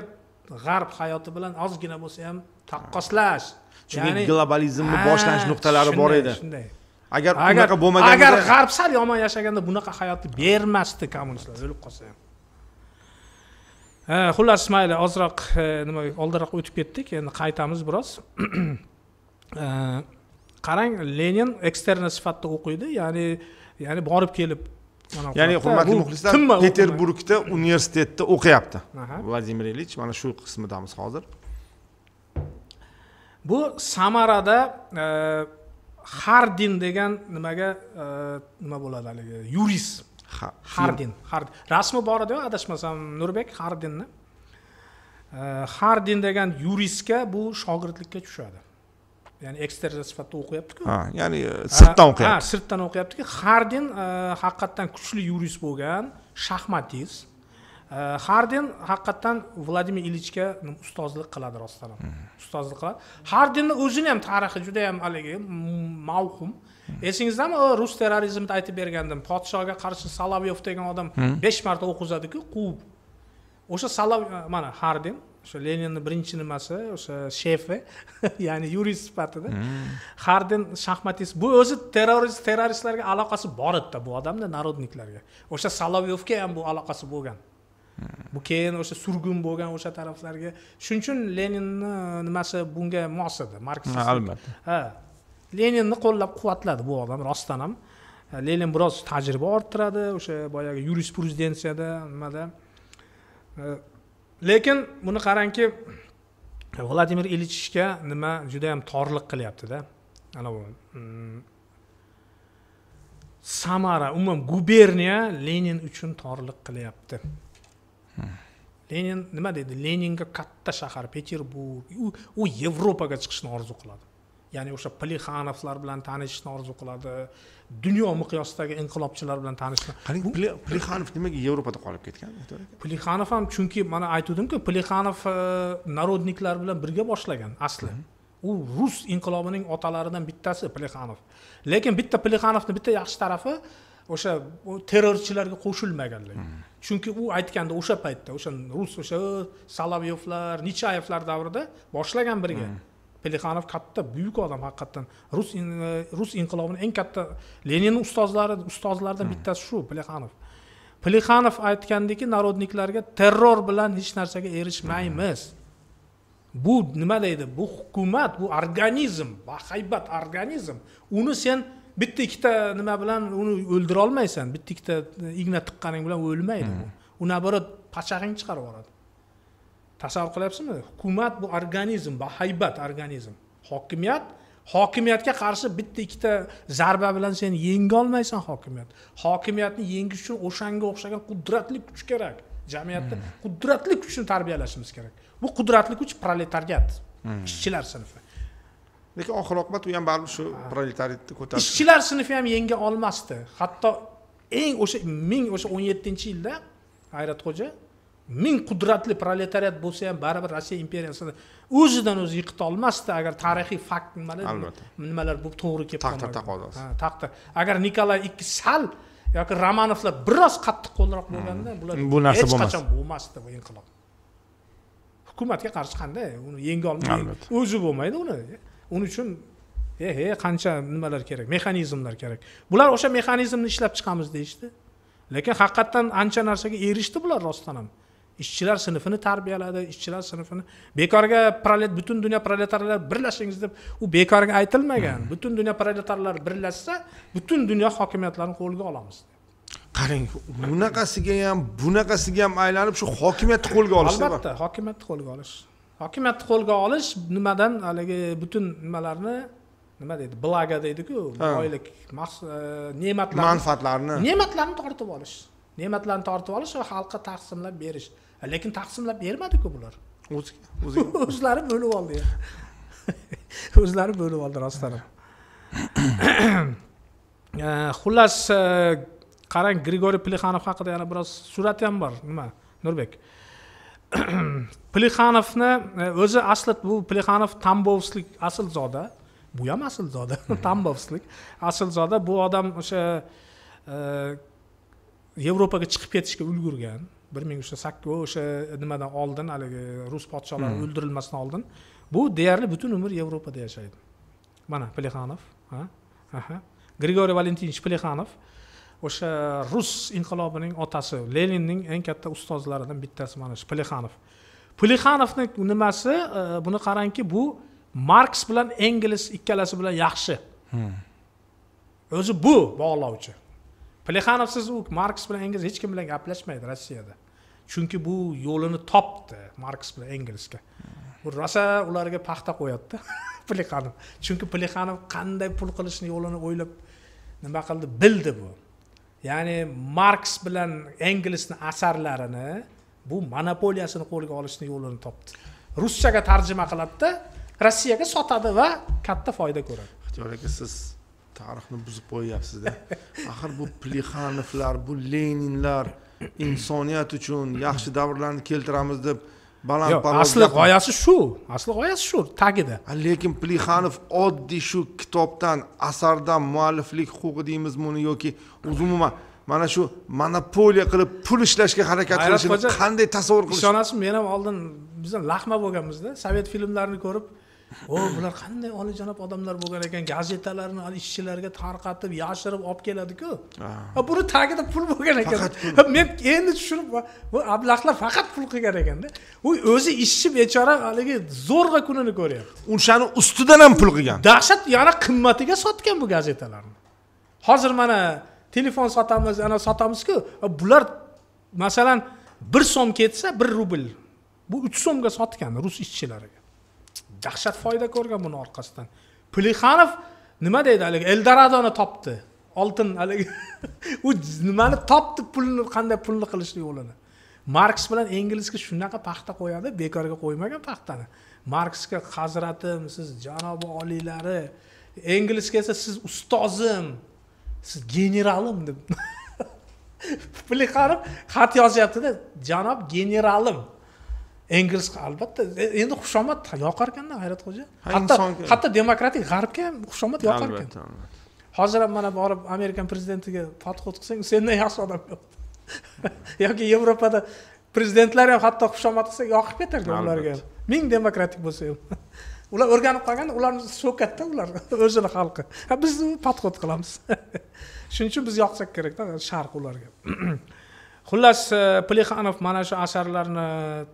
g'arb hayoti bilan ozgina bo'lsa ham taqqoslash chunki globalizmni boshlanish nuqtalari bor edi shunday agar unaqa bo'lmaganda agar g'arb sal yomon yashaganda bunaqa hayotni bermasdi kommunistlar o'lib qolsa ham e, xullas mayli ozroq e, nima oldiroq o'tib ketdik endi qaytamiz biroz qarang lenin eksterna sifatida o'qiydi ya'ni ya'ni borib kelib ya'ni hurmatli muxlislar peterburgda universitetda o'qiyapti vladimir ilich mana shu qismidamiz hozir bu samarada e, hardin degan nimaga e, nima bo'ladi haligi yurist hardin hardin rasmi bor edi adashmasam nurbek hardinni e, hardin degan yuristga bu shogirdlikka tushadi ya'ni ekstra sifatida o'qiyaptiku ha ya'ni sirtdan o'qiyapti ha sirtdan o'qiyaptiki xardin e, haqiqatdan kuchli yurist bo'lgan shaxmatist xardin e, haqiqatdan vladimir ilichga ustozlik qiladi rostdan ham hmm. ustozlik qiladi xardinni o'zini ham tarixi juda yam haligi mavhum hmm. esingizdami rus terrorizmida aytib bergandim podshohga qarshi solovyov degan odam hmm. besh marta o'q uzadiku quvib o'sha salov mana xardin o'sha leninni birinchi nimasi o'sha shefi ya'ni yurist sifatida hmm. xarden shaxmatist bu o'zi terrorist terroristlarga aloqasi bor edida bu odamda narodniklarga o'sha solovyovga ham bu aloqasi bo'lgan hmm. bu keyin o'sha surgun bo'lgan o'sha taraflarga shuning uchun leninni nimasi bunga mos edi marksist albatta ha leninni qo'llab quvvatladi bu odam rostdan ham lenin biroz tajriba orttiradi o'sha boyagi yurisprudensiyada nimada lekin buni qarangki vladimir ilichga nima judayam torliq qilyaptida anavi mm, samara umuman guberniya lenin uchun torliq qilyapti lenin nima deydi leninga katta shahar peterburg u yevropaga chiqishni orzu qiladi ya'ni o'sha plixanovlar bilan tanishishni orzu qiladi dunyo miqyosidagi inqilobchilar bilan tanishdi qarang plixanov nimaga yevropada qolib ketgan plixanov ham chunki mana aytuvdimku plixanov e, narodniklar bilan birga boshlagan asli u rus inqilobining otalaridan bittasi plixanov lekin bitta plixanovni bitta yaxshi tarafi o'sha terrorchilarga qo'shilmaganligi chunki u aytganda o'sha paytda o'sha rus o'sha solovyevlar nichayevlar davrida boshlagan birga pelikanov katta buyuk odam haqiqatdan rus in, rus inqilobini eng katta leninni ustozlari ustozlaridan bittasi shu pelikanov plixanov aytgandiki narodniklarga terror bilan hech narsaga erishmaymiz bu nima deydi bu hukumat bu organizm bahaybat organizm uni sen bitta ikkita nima bilan uni o'ldira olmaysan bitta ikkita igna tiqqaning bilan o'lmaydi u naоборот pachag'ing chiqarib yuboradi tasavvur qilyapsizmi hukumat bu organizm bahaybat organizm hokimiyat hokimiyatga qarshi bitta ikkita zarba bilan sen yenga olmaysan hokimiyat hokimiyatni yengish uchun o'shanga o'xshagan qudratli kuch kerak jamiyatda hmm. qudratli kuchni tarbiyalashimiz kerak bu qudratli kuch proletariat hmm. ishchilar sinfi lekin oxir oqibat u ham baribir shu proletariatni ko'tarib ishchilar sinfi ham yenga olmasdi hatto eng o'sha ming o'sha o'n yettinchi yilda hayratxo'ja ming qudratli proletariat bo'lsa ham baribir rossiya imperiyasini o'zidan o'zi yiqita olmasdi agar tarixiy fakt nimalar albatta nimalar bo'lib to'g'ri kelib taqdir taqozosi taqdir agar nikolay ikki sal yoki romanovlar biroz qattiq qo'lroq hmm. bo'lganda bular bu narsa hech qachon bo'lmasdi bu inqilob hukumatga qarshi qanday uni yenga olmaydi o'zi bo'lmaydi uni uning uchun e he qancha nimalar kerak mexanizmlar kerak bular o'sha mexanizmni ishlab chiqamiz deyishdi lekin haqiqatdan ancha narsaga erishdi bular rostdan ham ishchilar sinfini tarbiyaladi ishchilar sinfini bekorga prolet butun dunyo proletarlar birlashingiz deb u bekorga aytilmagan hmm. butun dunyo proletarlari birlashsa butun dunyo hokimiyatlarini qo'lga olamiz qarang bunaqasiga ham bunaqasiga ham aylanib shu hokimiyatni qo'lga olish albatta hokimiyatni qo'lga olish hokimiyatni qo'lga olish nimadan haligi butun nimalarni nima deydi blaga deydiku boylik e, ne'matlarni manfaatlarni ne'matlarni tortib olish ne'matlarni tortib olish va xalqqa taqsimlab berish lekin taqsimlab bermadiku bular o'ziga o'zlari bo'lib oldi o'zlari bo'lib oldi rostdan ham xullas qarang grigoriy plixanov haqida yana biroz surati ham bor nima nurbek plixanovni o'zi asli bu plixanov tambovslik aslzoda bu ham aslzoda tambovslik aslzoda bu odam o'sha yevropaga chiqib ketishga ulgurgan bir ming o'sha sakkiz o'sha nimadan oldin haligi rus podsholari hmm. o'ldirilmasdan oldin bu deyarli butun umr yevropada yashaydi mana plexanov ha aha grigoriy valentinovich plexanov o'sha rus inqilobining otasi leninning eng katta ustozlaridan bittasi mana shu plexanov plexanovni nimasi e, buni qarangki bu marks bilan engels ikkalasi bilan yaxshi hmm. o'zi bu bog'lovchi plexanovsiz u marks bilan engels hech kim bilan gaplashmaydi rossiyada chunki bu yo'lini topdi marks bilan engelsga bu rosa ularga paxta qo'yadida plexanov chunki plexanov qanday pul qilishni yo'lini o'ylab nima qildi bildi bu ya'ni marks bilan engelsni asarlarini bu monopoliyasini qo'lga olishni yo'lini topdi ruschaga tarjima qiladida rossiyaga sotadi va katta foyda ko'radi ixtiyor aka siz tarixni buzib qo'yyapsizda axir bu plexanovlar bu leninlar insoniyat uchun yaxshi davrlarni keltiramiz deb baland asli g'oyasi shu asli g'oyasi shu tagida lekin plixanov oddiy shu kitobdan asardan mualliflik huquqi deymizmi uni yoki umuman mana shu monopoliya qilib pul ishlashga harakat qilishini qanday tasavvur qilish ishonasizmi men ham oldin biz laqma bo'lganmizda sovet filmlarini ko'rib o bular qanday olijanob odamlar bo'lgan ekan gazetalarni ishchilarga tarqatib yashirib olib keladiku buni tagida pul bo'lgan ekan men endi tushunib bu ablahlar faqat pul qilgan ekanda u o'zi ishchi bechora haligi zo'rg'a kunini ko'ryapti o'shani ustidan ham pul qilgan dahshat yana qimmatiga sotgan bu gazetalarni hozir mana telefon sotamiz ana sotamizku bular masalan bir so'm ketsa bir rubl bu uch so'mga sotgan rus ishchilariga dahshat foyda ko'rgan buni orqasidan plixanov nima deydi haligi eldoradoni topdi oltin haligi u nimani topdi pulni qanday pulni qilishni yo'lini marks bilan inglizga shunaqa paxta qo'yadi bekorga qo'ymagan paxtani marksga hazratim siz janobi oliylari inglizga esa siz ustozim siz generalim deb plixanov xat yozyaptida janob generalim engels albatta e, endi xushomad yoqar ekanda hayratxo'ja hatto hatto demokratik g'arbga ham xushomad yoqar ekan hozir ham mana borib amerikan prezidentiga подход qilsang sendan yaxshi odam yo'q yoki yevropada prezidentlar ham hatto xushomad qilsa yoqib ketardi ularga ham ming demokratik bo'lsa ham ular o'rganib qolgan ularni so'kadida ular o'zini xalqi biz подход qilamiz shuning uchun biz yoqsak kerakda sharq ularga xullas e, plexanov mana shu asarlarni e,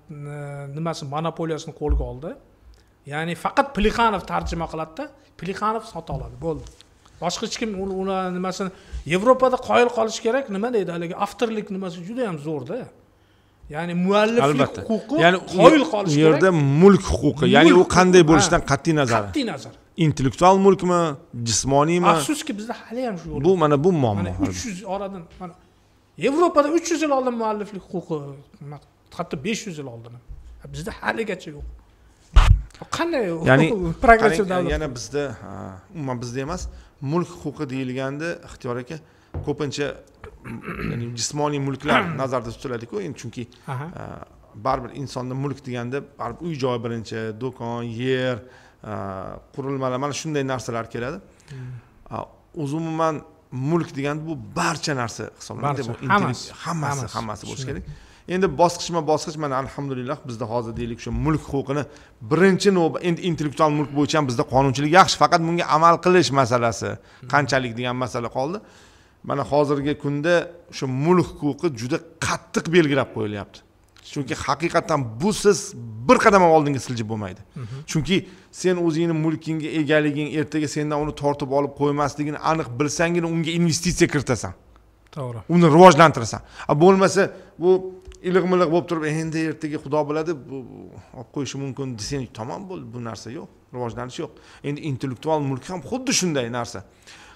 nimasi monopoliyasini qo'lga oldi ya'ni faqat plexanov tarjima qiladida plexanov sota oladi bo'ldi boshqa hech kim uni nimasini yevropada qoyil qolish kerak nima deydi haligi avtorlik nimasi juda yam zo'rda ya'ni mualliflik albatta huquqi ya'ni qoyil qolish kerak u yerda mulk huquqi ya'ni u qanday bo'lishidan qat'iy nazar qat'iy nazar intellektual mulkmi jismoniymi afsuski bizda hali ham shu bu mana bu muammo mana uch yuz oradan mana yevropada uch yuz yil oldin mualliflik huquqi hatto besh yuz yil oldin bizda haligacha yo'q qanday ya'ni progressiv davlat yana bizda umuman bizda emas mulk huquqi deyilganda ixtiyor aka ko'pincha ya'ni jismoniy mulklar nazarda tutiladiku endi chunki baribir insonni mulk deganda baribir uy joy birinchi do'kon yer qurilmalar mana shunday narsalar keladi o'zi hmm. umuman mulk deganda bu barcha narsa hisoblanadi bu hammasi hammasi hammasi bo'lishi kerak endi bosqichma bosqich mana alhamdulillah bizda hozir deylik o'sha mulk huquqini birinchi navbat endi intellektual mulk bo'yicha ham bizda qonunchilik yaxshi faqat bunga amal qilish masalasi qanchalik degan masala qoldi mana hozirgi kunda o'sha mulk huquqi juda qattiq belgilab qo'yilyapti chunki haqiqatdan busiz bir qadam ham oldinga siljib bo'lmaydi mhm. chunki sen o'zingni mulkingga egaliging ertaga sendan uni tortib olib qo'ymasligini aniq bilsangina unga investitsiya kiritasan to'g'ri uni rivojlantirasan a bo'lmasa bu iliq miliq bo'lib turib eh, endi ertaga xudo biladi bu olib qo'yishi mumkin desang tamom bo'ldi bu narsa yo'q rivojlanish yo'q endi intellektual mulk ham xuddi shunday narsa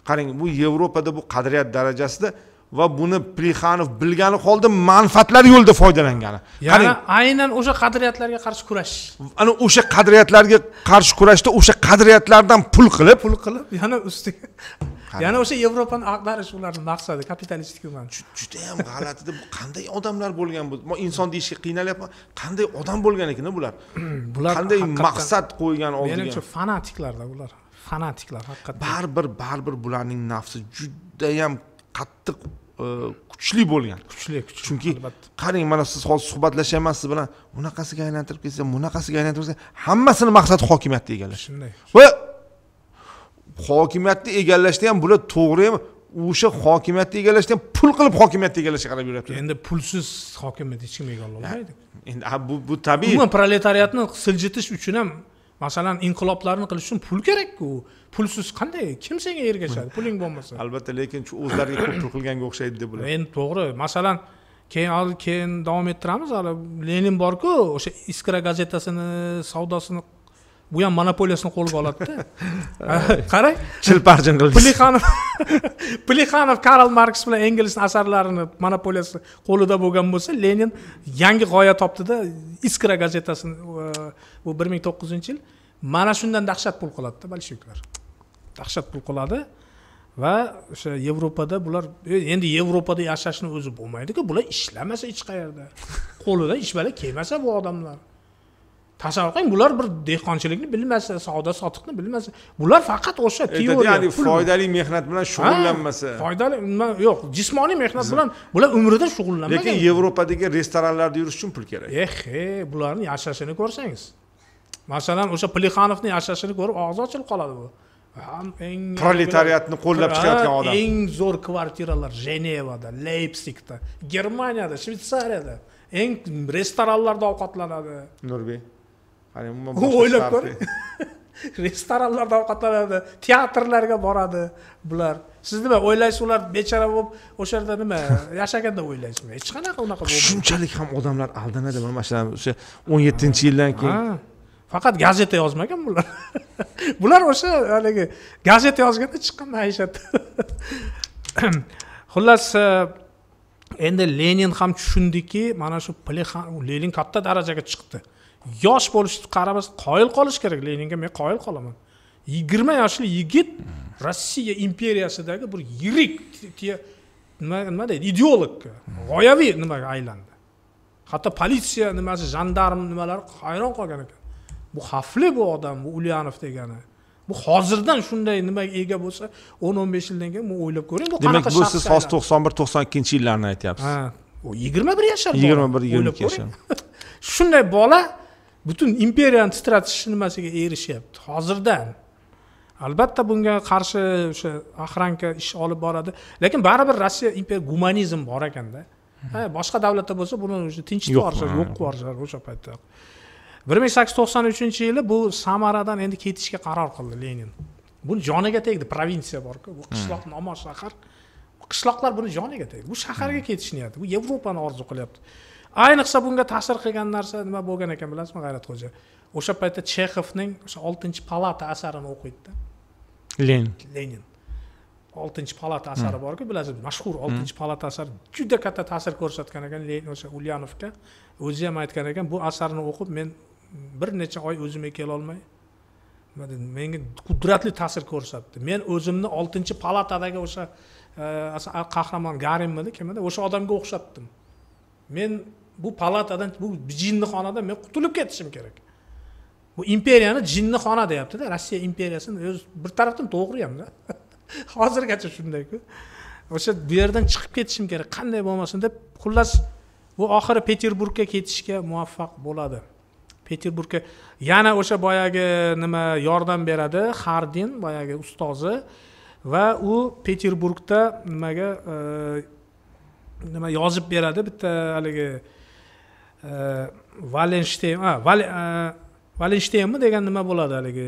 qarang bu yevropada bu qadriyat darajasida va buni plixanov bilgani holda manfaatlar yo'lida foydalangani ya'ni aynan o'sha qadriyatlarga qarshi kurash ana o'sha qadriyatlarga qarshi kurashda o'sha qadriyatlardan pul qilib pul qilib yana ustiga yana o'sha yevropani ag'darish ularni maqsadi kapitalistik juda judayam g'alati deb qanday odamlar bo'lgan bu man inson deyishga qiynalyapman qanday odam bo'lgan ekan bular bular qanday maqsad qo'ygan oldiga menimcha fanatiklarda ular fanatiklar haqiqatdan baribir baribir bularning nafsi judayam qattiq e, kuchli bo'lgan kuchli kuchli chunki qarang mana siz hozir suhbatlashyapman siz bilan bunaqasiga aylantirib kelsa bunaqasiga aylantirib kelsa hammasini maqsadi hokimiyatni egallash shunday va hokimiyatni egallashda ham bular to'g'ri ham o'sha hokimiyatni egallashda ham pul qilib hokimiyatni egallashga qarab yuryapti endi pulsiz hokimiyat hech kim egallolmaydi endi bu bu tabiiy umuman proletariatni siljitish uchun ham masalan inqiloblarni qilish uchun pul kerakku pulsiz qanday kim senga ergashadi puling bo'lmasa albatta lekin shu o'zlariga ko'p pul qilganga o'xshaydi deb men endi to'g'ri masalan keyin hozir keyin davom ettiramiz hali lenin borku o'sha iskra gazetasini savdosini bu ham monopoliyasini qo'lga oladida qarang chilparjin qildi plixanov plixanov karl marks bilan engelsni asarlarini monopoliyasi qo'lida bo'lgan bo'lsa lenin yangi g'oya topdida iskra gazetasini bu bir ming to'qqizinchi yil mana shundan dahshat pul qiladida bolsheviklar dahshat pul qiladi va o'sha yevropada bular endi yevropada yashashni o'zi bo'lmaydiku bular ishlamasa hech qayerda qo'lidan ish bala kelmasa bu odamlar tasavvur qiling bular bir dehqonchilikni bilmasa savdo sotiqni bilmasa bular faqat o'sha e, teoriya ya'ni foydali mehnat bilan shug'ullanmasa foydali yo'q jismoniy mehnat bilan bular umrida shug'ullanmagan lekin yevropadagi restoranlarda yurish uchun pul kerak ehe eh, bularni yashashini ko'rsangiz masalan o'sha plixanovni yashashini ko'rib og'zi ochilib qoladi bu ham eng proletariatni qo'llab chiqayotgan odam eng zo'r kvartiralar jenevada leypsigda germaniyada shvetsariyada eng restoranlarda ovqatlanadi nurbek hali umuman o'ylab ko'r restoranlarda ovqatlanadi teatrlarga boradi bular siz nima o'ylaysiz ular bechora bo'lib o'sha yerda nima yashaganda o'ylaysizmi hech qanaqa unaqa shunchalik ham odamlar aldanadi mana shu o'sha o'n yettinchi yildan keyin faqat gazeta yozmagan bular bular o'sha haligi gazeta yozganda chiqqan maishat xullas e, endi lenin ham tushundiki mana shu lenin katta darajaga chiqdi yosh bo'lishiga qaramas qoyil qolish kerak leninga men qoyil qolaman yigirma yoshli yigit rossiya imperiyasidagi bir yirik nima nima deydi ideologga g'oyaviy nimaga aylandi hatto politsiya nimasi jandarm nimalari hayron qolgan ekan bu xavfli bu odam bu ulyanov degani bu hozirdan shunday nimaga ega bo'lsa o'n o'n besh yildan keyin o'ylab ko'ring bu demak bu siz hozir to'qson bir to'qson ikkinchi yillarni aytyapsiz ha u yigirma bir yashar yigirma bir yigirma ikki yashar shunday bola butun imperiyani titratish nimasiga erishyapti hozirdan albatta bunga qarshi o'sha охранка ish olib boradi lekin baribir rossiya imperiya gumanizm bor ekanda hmm. boshqa davlatda bo'lsa buni tinchitib yuborishar yo'q qilib yuborishar o'sha paytda bir ming sakkiz yuz to'qson uchinchi yili bu samaradan endi ketishga qaror qildi lenin buni joniga tegdi provinsiya borku bu hmm. qishloq nomo shahar qishloqlar buni joniga tegdi bu shaharga hmm. ketish niyati bu yevropani orzu qilyapti ayniqsa bunga ta'sir qilgan narsa nima bo'lgan ekan bilasizmi g'ayratxo'ja o'sha paytda chexovning o'sha oltinchi palata asarini o'qiydida lenin lenin oltinchi palata asari hmm. borku bilasiz mashhur oltinchi hmm. palata asari juda katta ta'sir ko'rsatgan ekan lenin o'sha ulyanovga o'zi ham aytgan ekan bu asarni o'qib men bir necha oy o'zimga kelolmay nima menga qudratli ta'sir ko'rsatdi men o'zimni oltinchi palatadagi o'sha e, qahramon garinmidi kim edi o'sha odamga o'xshatdim men bu palatadan bu jinnixonadan men qutulib ketishim kerak bu imperiyani jinnixona deyaptida rossiya imperiyasini o'zi bir tarafdan to'g'ri hamda hozirgacha shundayku o'sha bu yerdan chiqib ketishim kerak qanday bo'lmasin deb xullas u oxiri peterburgga ketishga muvaffaq bo'ladi peterburgga yana o'sha boyagi nima yordam beradi hardin boyagi ustozi va u peterburgda nimaga e, nima yozib beradi bitta haligi valensteyn e, valenshteynmi degan nima bo'ladi haligi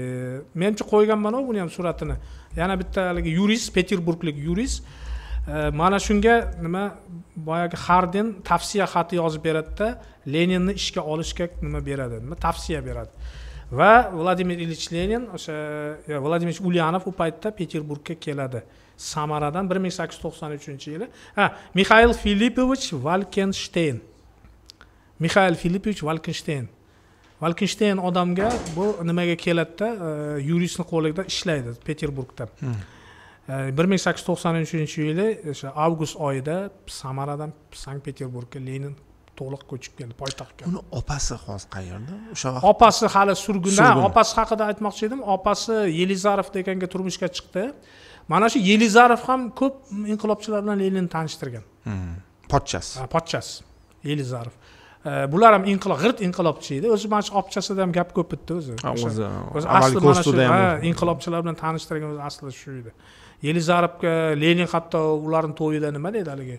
menimcha qo'yganman buni ham suratini yana bitta haligi yurist peterburglik yurist mana shunga nima boyagi harden tavsiya xati yozib beradida leninni ishga olishga nima beradi nima tavsiya beradi va vladimir ilich lenin o'sha vladimir ulyanov u paytda peterburgga keladi samaradan bir ming sakkiz yuz to'qson uchinchi yili ha mixail filippovich valkenshteyn mixail filippovich valkenshteyn valkenshteyn odamga bu nimaga keladida e, yuristni qo'lida ishlaydi peterburgda hmm. e, bir ming sakkiz yuz to'qson uchinchi yili o'sha avgust oyida samaradan sankt peterburgga lenin to'liq ko'chib keldi poytaxtga uni opasi hozir qayerda o'sha vaqt opasi hali surgunda opasi haqida aytmoqchi edim opasi yelizarov deganga turmushga chiqdi mana shu yelizarov ham ko'p inqilobchilar bilan leninni tanishtirgan hmm. pochchasi pochchasi yelizarov Э, bular ham inqilob g'irt inqilobchi edi o'zi mana shu opchasida ham gap ko'p bitdi o'zi o'zi o'zi asli mana shu inqilobchilar bilan tanishtirgan o'zi asli shu edi yelizarovga lenin hatto ularni to'yida nima deydi haligi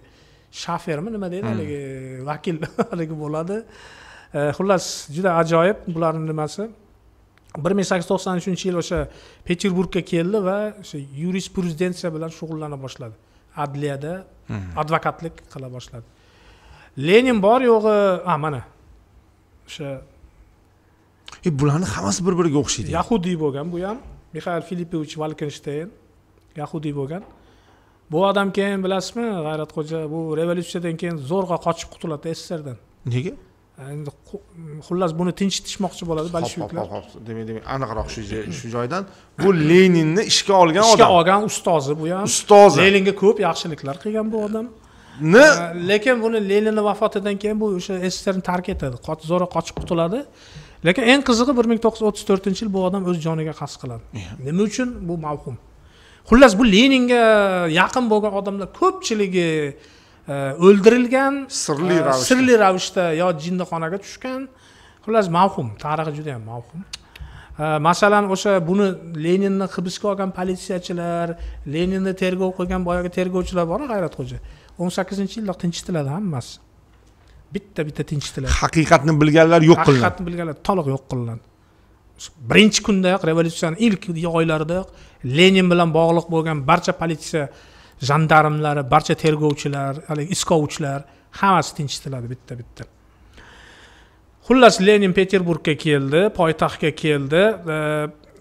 shafermi nima deydi hmm. haligi vakil haligi bo'ladi xullas juda ajoyib bularni nimasi bir ming sakkiz yuz to'qson uchinchi yil o'sha peterburgga keldi va o'sha yurisprudensiya bilan shug'ullana boshladi adliyada hmm. advokatlik qila boshladi lenin bor yo'g'i a mana o'sha e bularni hammasi bir biriga o'xshaydi yahudiy bo'lgan bu ham mixail filippovich valkenshteyn yahudiy bo'lgan bu odam keyin bilasizmi g'ayratxo'ja bu revolyutsiyadan keyin zo'rg'a qochib qutuladi sssrdan nega endi xullas buni tinchitishmoqchi bo'ladi bolsheviklar demak demak aniqroq shu shu joydan bu leninni ishga olgan odam ishga olgan ustozi bu ham ustozi leninga ko'p yaxshiliklar qilgan bu odam ni lekin buni lenini vafotidan keyin bu o'sha sssrni tark etadi zo'ra qochib qutuladi lekin eng qizig'i bir ming to'qqiz yuz o'ttiz to'rtinchi yil bu odam o'z joniga qasd qiladi nima uchun bu mavhum xullas bu leninga yaqin bo'lgan odamlar ko'pchiligi e, o'ldirilgan sirli ravishda e, sirli ravishda yo jinnixonaga tushgan xullas mavhum tarixi juda yam mavhum e, masalan o'sha buni leninni hibsga olgan politsiyachilar leninni tergov qilgan boyagi tergovchilar bor g'ayratxo'ja o'n sakkizinchi yilda tinchitiladi hammasi bitta bitta tinchitiladi haqiqatni bilganlar yo'q qilinadi haqiqatni bilganlar toliq yo'q qilinadi birinchi kundayoq revolyutsiyani ilk oylaridayoq lenin bilan bog'liq bo'lgan barcha politsiya jandarmlari barcha tergovchilar haligi iskovchilar hammasi tinchitiladi bitta bitta xullas lenin peterburgga keldi poytaxtga keldi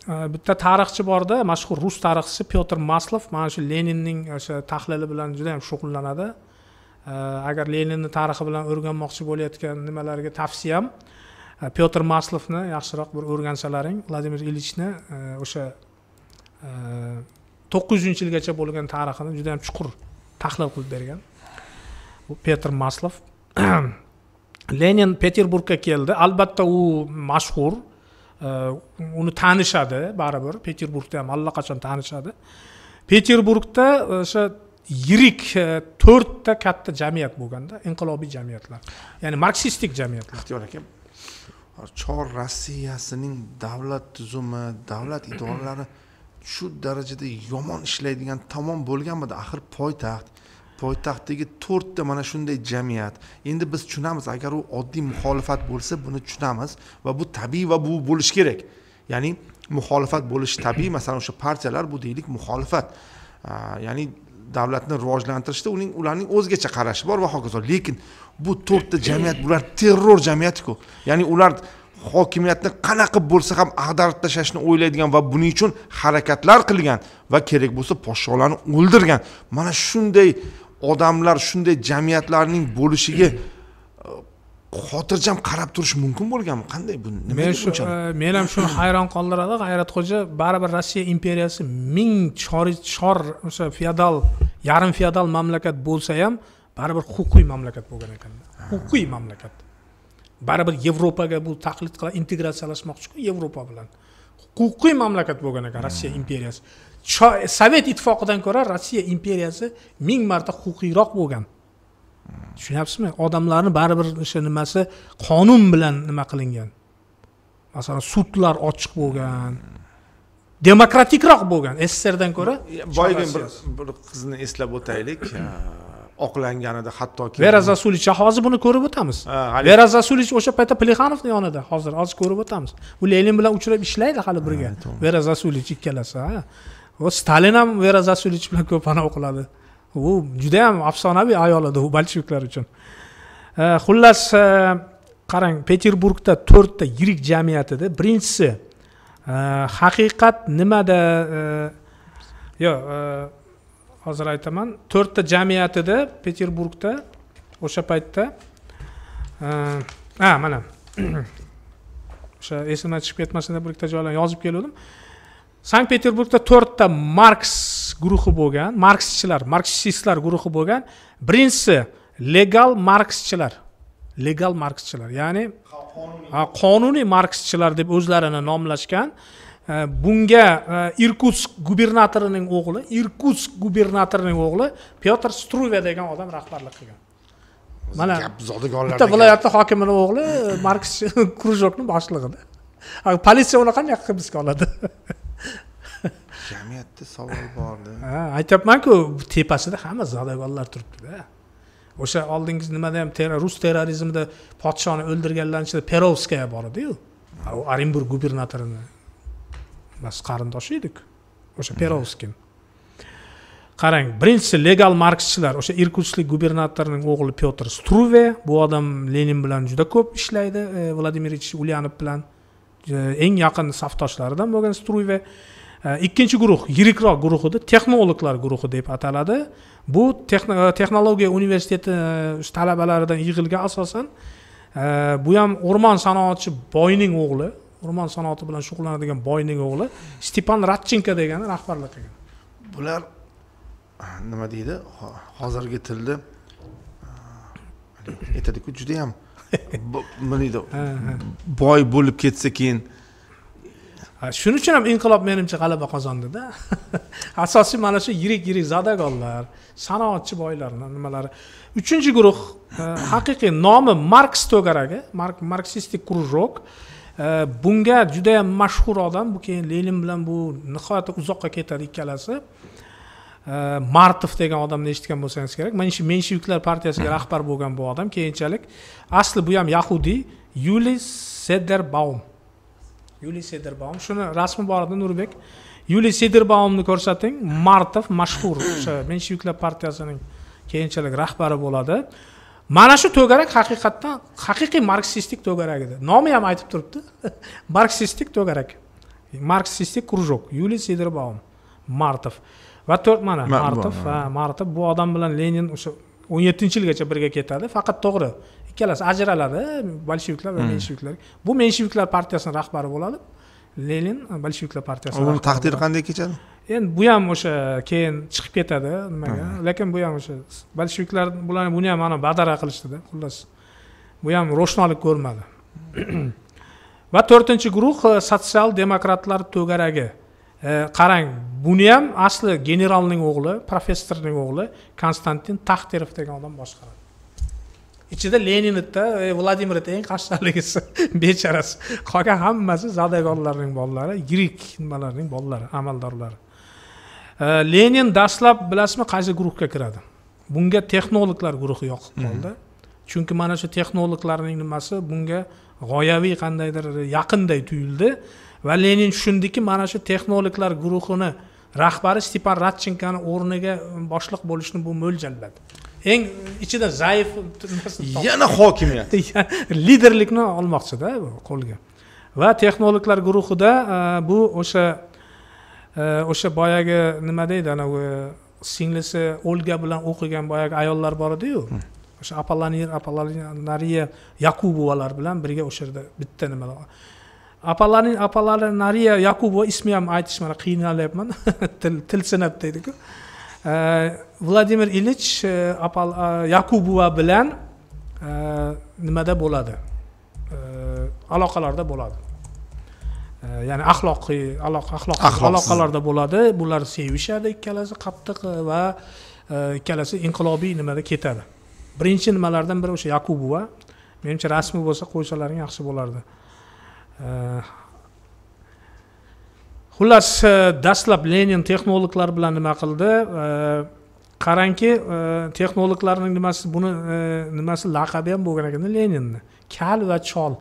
Э, bitta tarixchi borda mashhur rus tarixchisi pyotr maslov mana shu leninning o'sha tahlili bilan juda yam shug'ullanadi э, agar leninni tarixi bilan o'rganmoqchi bo'layotgan nimalarga tavsiyam э, pyotr maslovni yaxshiroq bir o'rgansalaring vladimir ilichni o'sha to'qqiz yuzinchi yilgacha bo'lgan tarixini juda yam chuqur tahlil qilib bergan petr maslov lenin peterburgga keldi albatta u mashhur Uh, uni tanishadi baribir peterburgda ham allaqachon tanishadi peterburgda uh, o'sha yirik uh, to'rtta katta jamiyat bo'lganda inqilobiy jamiyatlar ya'ni marksistik jamiyatlar ixtiyor aka chor rossiyasining davlat tuzumi davlat idoralari shu darajada yomon ishlaydigan tomon bo'lganmidi axir poytaxt poytaxtdagi to'rtta mana shunday jamiyat endi biz tushunamiz agar u oddiy muxolifat bo'lsa buni tushunamiz va bu tabiiy va bu bo'lishi kerak ya'ni muxolifat bo'lishi tabiiy masalan o'sha partiyalar bu deylik muxolifat ya'ni davlatni rivojlantirishda uning ularning o'zgacha qarashi bor va hokazo lekin bu to'rtta jamiyat bular terror jamiyatiku ya'ni ular hokimiyatni qanaqa bo'lsa ham ag'darib tashlashni o'ylaydigan va buning uchun harakatlar qilgan va kerak bo'lsa podsholarni o'ldirgan mana shunday odamlar shunday jamiyatlarning bo'lishiga e, xotirjam qarab turish mumkin bo'lganmi qanday bu men shu e, men ham shuni hayron qoldiradi g'ayratxo'ja baribir rossiya imperiyasi ming chor o'sha feodal yarim feodal mamlakat bo'lsa ham baribir huquqiy mamlakat bo'lgan ekan huquqiy mamlakat baribir yevropaga bu taqlid qilib integratsiyalashmoqchiku yevropa bilan huquqiy mamlakat bo'lgan ekan rossiya hmm. imperiyasi sovet ittifoqidan ko'ra rossiya imperiyasi ming marta huquqiyroq bo'lgan tushunyapsizmi odamlarni baribir o'sha nimasi qonun bilan nima qilingan masalan sudlar ochiq bo'lgan demokratikroq bo'lgan sssrdan ko'ra boyagi bir bir qizni eslab o'taylik oqlanganida hattoki vera zasulich hozir buni ko'rib o'tamiz vera zasulich o'sha paytda plexanovni yonida hozir hozir ko'rib o'tamiz u lenin bilan uchrab ishlaydi hali birga vera zasulich ikkalasi stalin ham vera zasulich bilan ko'p anavi qiladi u judayam afsonaviy ayol edi u bolsheviklar uchun e, xullas e, qarang peterburgda to'rtta yirik jamiyat edi birinchisi e, haqiqat nimada yo'q hozir aytaman to'rtta jamiyat edi peterburgda o'sha paytda ha mana o'sha esimdan chiqib ketmasin deb bir ikkita joylarni yozib keluvdim sankt peterburgda to'rt to'rtta marks guruhi bo'lgan markschilar marksistlar guruhi bo'lgan birinchisi legal markschilar legal markschilar ya'ni qonuniy markschilar deb o'zlarini nomlashgan e, bunga e, irkutsk gubernatorining o'g'li irkutsk gubernatorining o'g'li pyotr struve degan odam rahbarlik qilgan mana bitta viloyatni hokimini o'g'li markschi krujokni boshlig'ida politsiya uni qanday hibsga oladi bitta savol bordi ha aytyapmanku tepasida hamma zodagonlar turibdida o'sha oldingiz nimada ham rus terrorizmida podshoni o'ldirganlarni ichida perovskaya bor ediyu u orenburg gubernatorini biz qarindoshi ediku o'sha hmm. perovskin qarang birinchisi legal markschilar o'sha irkutsklik gubernatorning o'g'li petr struve bu odam lenin bilan juda ko'p ishlaydi e, vladimir ilch ulyanov bilan e, eng yaqin safdoshlaridan bo'lgan struve ikkinchi guruh yirikroq guruhida texnologlar guruhi deb ataladi bu texnologiya universiteti talabalaridan yig'ilgan asosan bu ham o'rmon sanoatchi boyning o'g'li o'rmon sanoati bilan shug'ullanadigan boyning o'g'li stepan radchenko degani rahbarlik qilgan bular nima deydi hozirgi tilda aytadiku judayam nima deydi boy bo'lib ketsa keyin shuning uchun ham inqilob menimcha g'alaba qozondida asosiy mana shu yirik yirik zadagonlar sanoatchi boylarni nimalari uchinchi guruh haqiqiy nomi marks to'garagi mark marksistik кружок bunga judayam mashhur odam bu keyin lenin bilan bu nihoyatda uzoqqa ketadi ikkalasi martov degan odamni eshitgan bo'lsangiz kerak mana shu mensheviklar partiyasiga rahbar bo'lgan bu odam keyinchalik asli bu ham yahudiy yuli sederbaum yuliy sedirbaum shuni rasmi bor edi nurbek yuliy sedirbaumni ko'rsating martov mashhur o'sha mensheviklar partiyasining keyinchalik rahbari bo'ladi mana shu to'garak haqiqatdan haqiqiy marksistik to'garak edi nomi ham aytib turibdi marksistik to'garak marksistik kружок yuliy sedirbaum martov va to'rt mana martov ha martov bu odam bilan lenin o'sha o'n yettinchi yilgacha birga ketadi faqat to'g'ri ikkalasi ajraladi bolsheviklar va hmm. mensheviklar bu mensheviklar partiyasini rahbari bo'ladi lenin bolsheviklar partiyasi uni taqdiri qanday kechadi endi bu ham o'sha keyin chiqib ketadi nimaga hmm. lekin bu ham o'sha bolsheviklar bularni buni ham mana badara qilishdida xullas bu ham ro'shnolik ko'rmadi va to'rtinchi guruh e, sotsial demokratlar to'garagi e, qarang buni ham asli generalning o'g'li professorning o'g'li konstantin taxterov degan odam boshqaradi ichida lenin e, vladimir teng qashshaligisi bechorasi qolgan hammasi zadagonlarning bolalari yirik nimalarning bolalari amaldorlari e, lenin dastlab bilasizmi qaysi guruhga kiradi bunga texnologlar guruhi yoqib qoldi chunki mana shu texnologlarning nimasi bunga g'oyaviy qandaydir yaqinday tuyuldi va lenin tushundiki mana shu texnologlar guruhini rahbari stepan radchenkani o'rniga e, boshliq bo'lishni bu mo'ljalladi eng ichida zaif yana hokimiyat liderlikni olmoqchida qo'lga va texnologlar guruhida e, bu o'sha e, o'sha boyagi nima deydi anavi singlisi olga bilan o'qigan boyagi ayollar bor ediyu hmm. o'sha apollanariya yakubovalar bilan birga o'sha yerda bitta nima apalarin apalarinariya yakubova ismi ham aytish mana qiynalyapman til til sinab deydiku vladimir ilich yakubova bilan э, nimada bo'ladi э, aloqalarda bo'ladi э, ya'ni axloqiy axloq aloqalarda bo'ladi bular sevishadi ikkalasi qattiq e, va e, ikkalasi inqilobiy nimada ketadi birinchi nimalardan biri o'sha yakubova menimcha rasmi bo'lsa qo'ysalaring yaxshi bo'lardi xullas e, dastlab lenin texnologlar bilan nima qildi e, qarangki e, texnologlarning nimasi buni nimasi laqabi ham bo'lgan ekan leninni kal va chol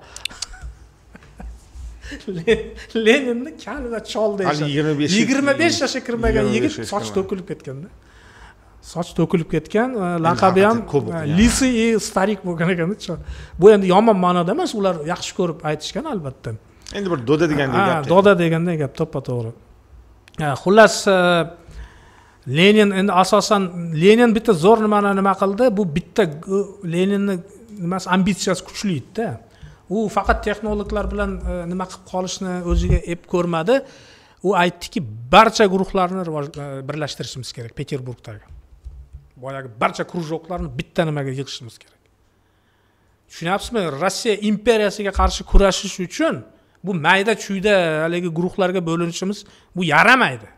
leninni kal va chol deyishadi yigirma besh yigirma besh yoshga kirmagan yigit soch to'kilib ketganda soch to'kilib ketgan laqabi ham lisi va starik bo'lgan ekanda bu endi yomon ma'noda emas ular yaxshi ko'rib aytishgan albatta endi bir doda degandek gap doda deganda ah, gap to'ppa to'g'ri xullas e, lenin endi asosan lenin bitta zo'r nimani nima qildi bu bitta leninni nimasi ambitsiyasi kuchli edida u faqat texnologlar bilan e, nima qilib qolishni o'ziga ep ko'rmadi u aytdiki barcha guruhlarni e, birlashtirishimiz kerak peterburgdagi boyagi barcha krujoklarni bitta nimaga yig'ishimiz kerak tushunyapsizmi rossiya imperiyasiga qarshi kurashish uchun bu mayda chuyda haligi guruhlarga bo'linishimiz bu yaramaydi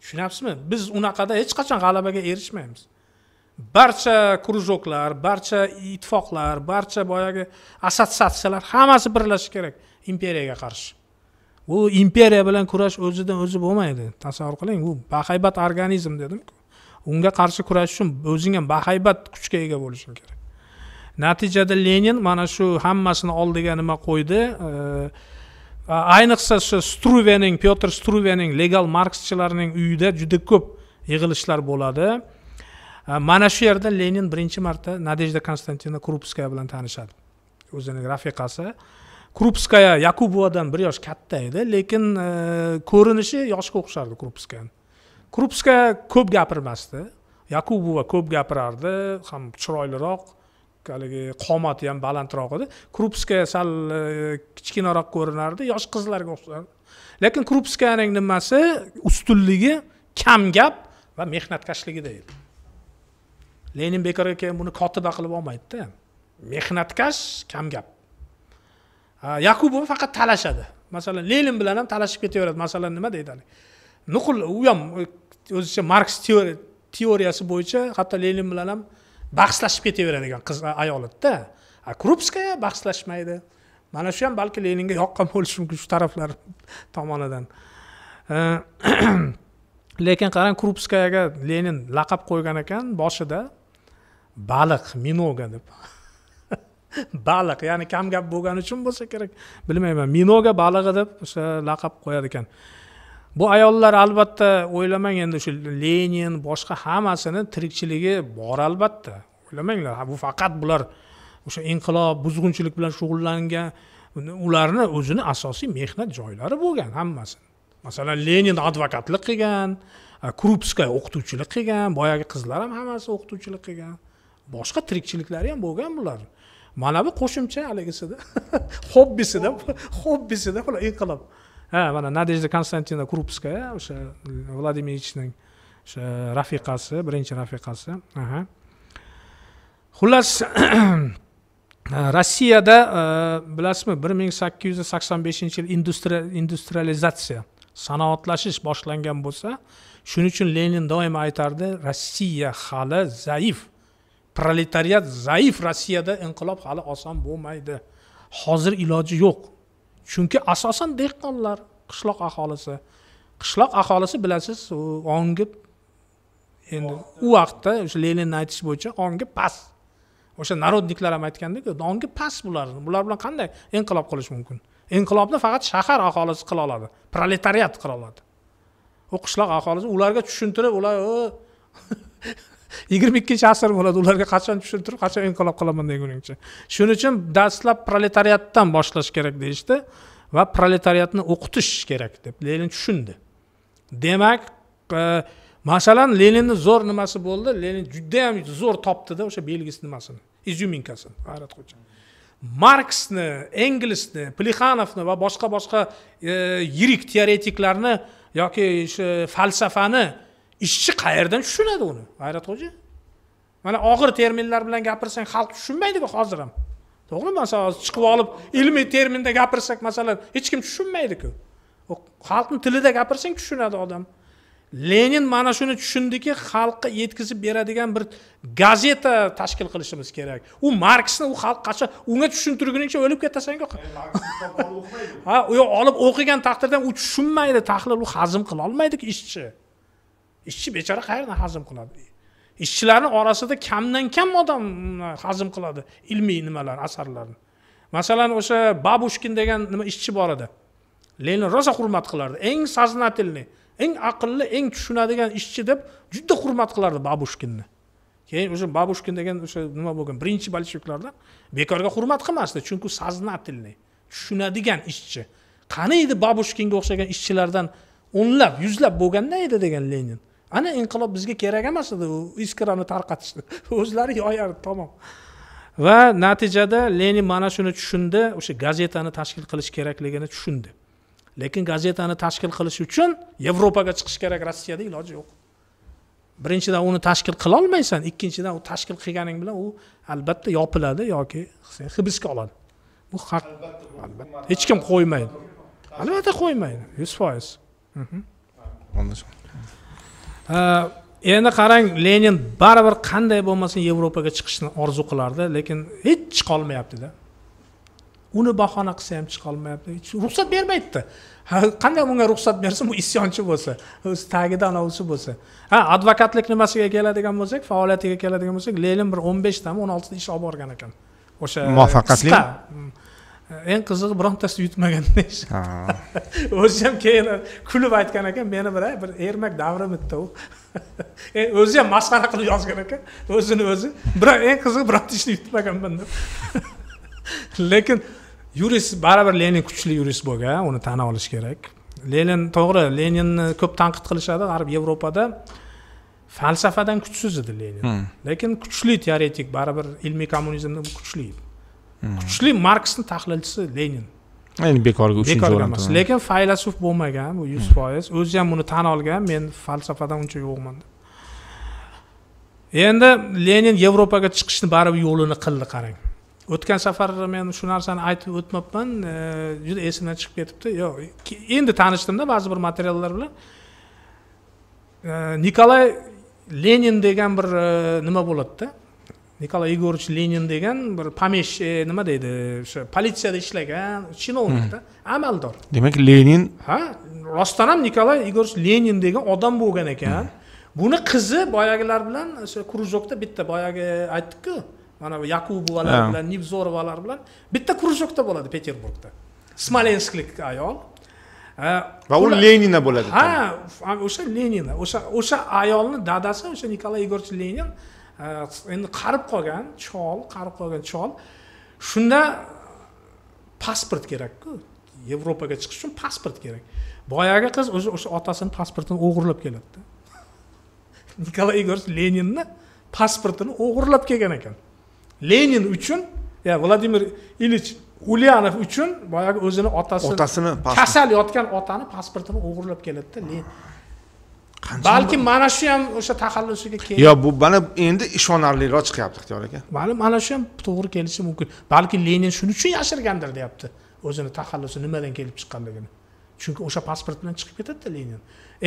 tushunyapsizmi biz unaqada hech qachon g'alabaga erishmaymiz barcha krujoklar barcha ittifoqlar barcha boyagi assotsiatsiyalar hammasi birlashishi kerak imperiyaga qarshi bu imperiya bilan kurash o'zidan o'zi bo'lmaydi tasavvur qiling bu bahaybat organizm dedimku unga qarshi kurashish uchun o'zing ham bahaybat kuchga ega bo'lishing kerak natijada lenin mana shu hammasini oldiga nima qo'ydi ayniqsa shu struvening pyotr struvening legal markschilarning uyida juda ko'p yig'ilishlar bo'ladi mana shu yerda lenin birinchi marta nadejda konstantinovna krupskaya bilan tanishadi o'zini rafiqasi krupskaya yakubovadan bir yosh katta edi lekin ko'rinishi yoshga o'xshardi krupskayani krupskaya ko'p gapirmasdi yakubova ko'p gapirardi ham chiroyliroq haligi qomati ham balandroq edi krupskaya sal e, kichkinaroq ko'rinardi yosh qizlarga o'xshardi lekin krupskayaning nimasi ustunligi kam gap va mehnatkashligida edi lenin bekor aka buni kotiba qilib olmaydida mehnatkash kam gap yakubov faqat talashadi masalan lenin bilan ham talashib ketaveradi masalan nima deydi haligi nuqul u ham o'zicha marks teoriyasi bo'yicha hatto lenin bilan ham bahslashib ketaveradigan qiz a krupskaya bahslashmaydi mana shu ham balki leninga yoqqan bo'lishi mumkin shu taraflar tomonidan e, lekin qarang krupskayaga lenin laqab qo'ygan ekan boshida baliq minoga deb baliq ya'ni kam gap bo'lgani uchun bo'lsa kerak bilmayman minoga balig'i deb o'sha laqab qo'yadi ekan bu ayollar albatta o'ylamang endi o'sha lenin boshqa hammasini tirikchiligi bor albatta o'ylamanglar bu faqat bular o'sha inqilob buzg'unchilik bilan shug'ullangan ularni o'zini asosiy mehnat joylari bo'lgan hammasi masalan lenin advokatlik qilgan krupskaya o'qituvchilik qilgan boyagi qizlar ham hammasi o'qituvchilik qilgan boshqa tirikchiliklari ham bo'lgan bularni mana bu qo'shimcha haligisida hobbisida hobbisida bular inqilob ha mana nadejda konstantinovna krupskaya o'sha vladimir ichning o'sha rafiqasi birinchi rafiqasi aha xullas rossiyada e, bilasizmi bir ming sakkiz yuz sakson beshinchi yil industrializatsiya sanoatlashish boshlangan bo'lsa shuning uchun lenin doimo aytardi rossiya hali zaif proletariat zaif rossiyada inqilob hali oson bo'lmaydi hozir iloji yo'q chunki asosan dehqonlar qishloq aholisi qishloq aholisi bilasiz ongi endi u vaqtda o'sha leninni aytishi bo'yicha ongi past o'sha narodniklar ham aytgandaku ongi past bularni bular bilan qanday inqilob qilish mumkin inqilobni faqat shahar aholisi qila oladi proletariat qila oladi u qishloq aholisi ularga tushuntirib ular o'h, yigirma ikkinchi asr bo'ladi ularga qachon tushuntirib qachon inqilob qilaman deguningcha shuning uchun dastlab proletariatdan boshlash kerak deyishdi va proletariatni o'qitish kerak deb lenin tushundi demak e, masalan leninni zo'r nimasi bo'ldi lenin judayam zo'r topdida o'sha belgisi nimasini izyuminkasini hayrat xo'ja marksni engelsni plixanovni va boshqa boshqa e, yirik teoretiklarni yoki shu falsafani ishchi qayerdan tushunadi uni g'ayratxo'ja mana og'ir terminlar bilan gapirsang xalq tushunmaydiku hozir ham to'g'rimi masalan hozir chiqib olib ilmiy terminda gapirsak masalan hech kim tushunmaydiku xalqni tilida gapirsang tushunadi odam lenin mana shuni tushundiki xalqqa yetkazib beradigan bir gazeta tashkil qilishimiz kerak u marksni u xalq qachon unga tushuntirguningcha o'lib ketasanku ha u olib o'qigan taqdirda u tushunmaydi tahlil u hazm qilolmaydiku ishchi ishchi bechora qayerdan hazm qiladi ishchilarni orasida kamdan kam odam hazm qiladi ilmiy nimalar asarlarni masalan o'sha babushkin degan nima ishchi bor edi lenin rosa hurmat qilardi eng сознательный eng aqlli eng tushunadigan ishchi deb juda hurmat qilardi babushkinni keyin o'sha babushkin degan o'sha nima bo'lgan birinchi bolsheviklarda bekorga hurmat qilmasdi chunki сознательный tushunadigan ishchi qani edi babushkinga o'xshagan ishchilardan o'nlab yuzlab bo'lganda edi degan lenin ana inqilob bizga kerak emas edi u iskrani tarqatishni o'zlari yoyardi tamom va natijada lenin mana shuni tushundi o'sha gazetani tashkil qilish kerakligini tushundi lekin gazetani tashkil qilish uchun yevropaga chiqish kerak rossiyada iloji yo'q birinchidan uni tashkil qilolmaysan ikkinchidan u tashkil qilganing bilan u albatta yopiladi yoki hibsga oladi bu haq albatta hech kim qo'ymaydi albatta qo'ymaydi yuz foiz mhm. Э, endi qarang lenin baribir qanday bo'lmasin yevropaga chiqishni orzu qilardi lekin hech chiqolmayaptida uni bahona qilsa ham chiqolmayapti ruxsat bermaydida qanday unga ruxsat bersin bu isyonchi bo'lsa o'zi tagida anovisi bo'lsa ha advokatlik nimasiga keladigan bo'lsak faoliyatiga keladigan bo'lsak lenin bir o'n beshtami o'n oltita ish olib borgan ekan o'sha muvaffaqiyatli eng qizig'i birontasi yutmagan deyish o'zi ham keyin kulib aytgan ekan meni bir bir ermak davrim bitdi u e, o'zi ham masxara qilib yozgan ekan o'zini o'zi biroq eng qizig'i bironta ishni yutmaganman deb lekin yurist baribir lenin kuchli yurist bo'lgan uni tan olish kerak lenin to'g'ri leninni ko'p tanqid qilishadi g'arb yevropada falsafadan kuchsiz edi lenin hmm. lekin kuchli teoretik baribir ilmiy kommunizmda kuchli kuchli marksni tahlilchisi lenin endi bekorga uchinchi o'rin emas lekin faylasuf bo'lmagan bu yuz hmm. foiz o'zi ham buni tan olgan men falsafadan uncha yo'qman deb endi lenin yevropaga chiqishni baribir yo'lini qildi qarang o'tgan safar men shu narsani aytib o'tmabman e, juda esimdan chiqib ketibdi yo'q endi tanishdimda ba'zi bir materiallar bilan e, nikolay lenin degan bir e, nima bo'ladida nikolay igorovich lenin degan bir pomesh e, nima deydi o'sha politsiyada ishlagan chinovnikda amaldor demak lenin ha rostdan ham nikolay igorovich lenin degan odam bo'lgan ekan hmm. buni qizi boyagilar bilan o'sha кружокda bitta boyagi aytdikku mana bu yakubovalar bilan nevzorovalar bilan bitta кружокda bo'ladi peterburgda smolensklik ayol va u lenina bo'ladi ha o'sha lenina o'sha o'sha ayolni dadasi o'sha nikolay igorovich lenin endi qarib qolgan chol qarib qolgan chol shunda pasport kerakku yevropaga chiqish uchun pasport kerak boyagi qiz o'zi o'sha otasini pasportini o'g'irlab keladida nikolay igorevich leninni pasportini o'g'irlab kelgan ekan lenin uchun ya vladimir ilich ulyanov uchun boyagi o'zini otasi otasini kasal yotgan otani pasportini o'g'irlab keladida qancha balki mana shu ham o'sha taxallusiga keldi yo'q bu mana endi ishonarliroq chiqyapti ixtiyor aka mana mana shu ham to'g'ri kelishi mumkin balki lenin shuning uchun yashirgandir deyapti o'zini taxallusi nimadan kelib chiqqanligini chunki o'sha pasport bilan chiqib ketadida lenin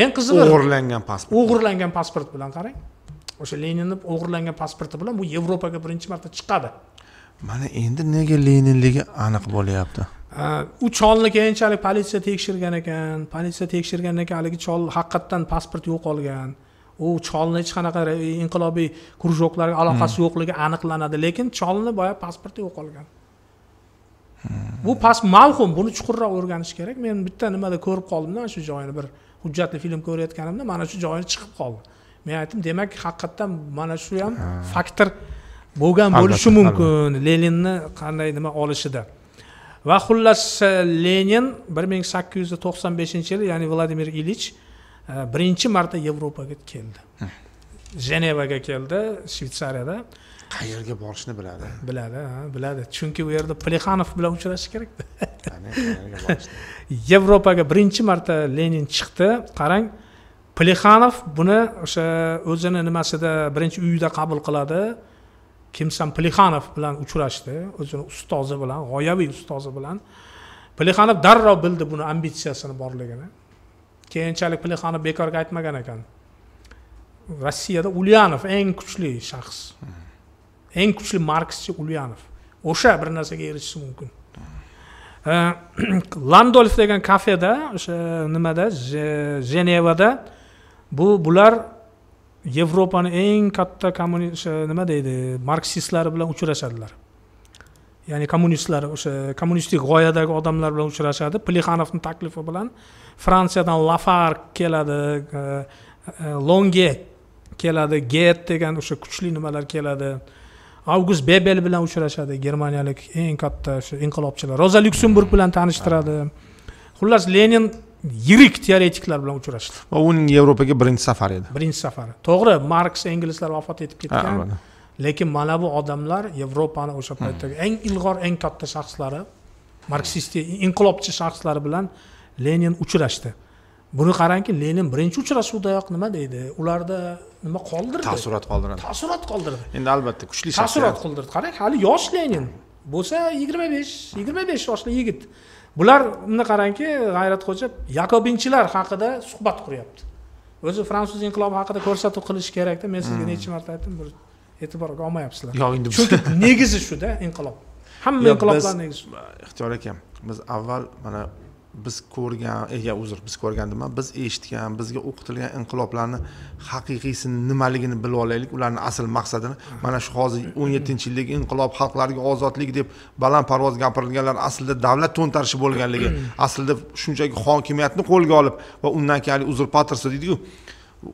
eng qizig'i o'g'irlangan pasport o'g'irlangan pasport bilan qarang o'sha leninni o'g'irlangan pasporti bilan bu yevropaga birinchi marta chiqadi mana endi nega leninligi aniq bo'lyapti Э, u cholni keyinchalik politsiya tekshirgan ekan politsiya tekshirgandan keyin haligi chol haqiqatdan pasport yo'qolgan u cholni hech qanaqa inqilobiy кружокларga aloqasi hmm. yo'qligi aniqlanadi lekin cholni boya pasporti yo'qolgan bu past mavhum buni chuqurroq o'rganish kerak men bitta nimada ko'rib qoldimda mana shu joyini bir hujjatli film ko'rayotganimda mana shu joyi chiqib qoldi men aytdim demak haqiqatdan mana shu ham faktor bo'lgan bo'lishi mumkin leninni qanday nima olishida va xullas e, lenin bir ming sakkiz yuz to'qson beshinchi yili ya'ni vladimir ilich e, birinchi marta yevropaga keldi jenevaga keldi shvetsariyada qayerga borishni biladi biladi ha biladi chunki u yerda plexanov bilan uchrashish kerakda yevropaga birinchi marta lenin chiqdi qarang plexanov buni o'sha o'zini nimasida birinchi uyida qabul qiladi kimsan plixanov bilan uchrashdi o'zini ustozi bilan g'oyaviy ustozi bilan plixanov darrov bildi buni ambitsiyasini borligini keyinchalik plixanov bekorga aytmagan ekan rossiyada ulyanov eng kuchli shaxs eng kuchli markschi ulyanov o'sha bir narsaga erishishi mumkin landolf degan kafeda o'sha nimada jenevada bu bular yevropani eng katta kommunist nima deydi marksistlari bilan uchrashadilar ya'ni kommunistlar o'sha kommunistik g'oyadagi odamlar bilan uchrashadi plixanovni taklifi bilan fransiyadan lafar keladi e, e, longe keladi get degan o'sha kuchli nimalar keladi avgust bebel bilan uchrashadi germaniyalik eng katta o'sha inqilobchilar roza lyuksemburg bilan tanishtiradi xullas lenin yirik teoretiklar bilan uchrashdi va uning yevropaga birinchi safari edi birinchi safari to'g'ri marks inglizlar vafot etib ketgan lekin mana bu odamlar yevropani o'sha hmm. paytdagi eng ilg'or eng katta shaxslari marksist inqilobchi shaxslari bilan lenin uchrashdi buni qarangki lenin birinchi uchrashuvdayoq nima deydi ularda nima qoldirdi taassurot qoldiradi taassurot qoldirdi endi albatta kuchli taassurot qoldirdi qarang hali yosh lenin bo'lsa yigirma besh yigirma besh yoshli yigit bular buni qarangki g'ayratxo'ja yakobinchilar haqida suhbat quryapti o'zi fransuz inqilobi haqida ko'rsatuv qilish kerakda men sizga hmm. necha marta aytdim bir e'tiborga olmayapsizlar yo'q endi chunki negizi shuda inqilob hamma inqiloblar negizi ixtiyor akam biz avval mana biz ko'rgan eh, ya uzr biz ko'rgan demang biz eshitgan bizga o'qitilgan inqiloblarni haqiqiysi nimaligini bilib olaylik ularni asl maqsadini mana shu hozir o'n yettinchi yildagi inqilob xalqlarga ozodlik deb balandparvoz gapirilganlar aslida davlat to'ntarishi bo'lganligi aslida shunchaki hokimiyatni qo'lga olib va undan keyin haligi uzurpatorство deydiku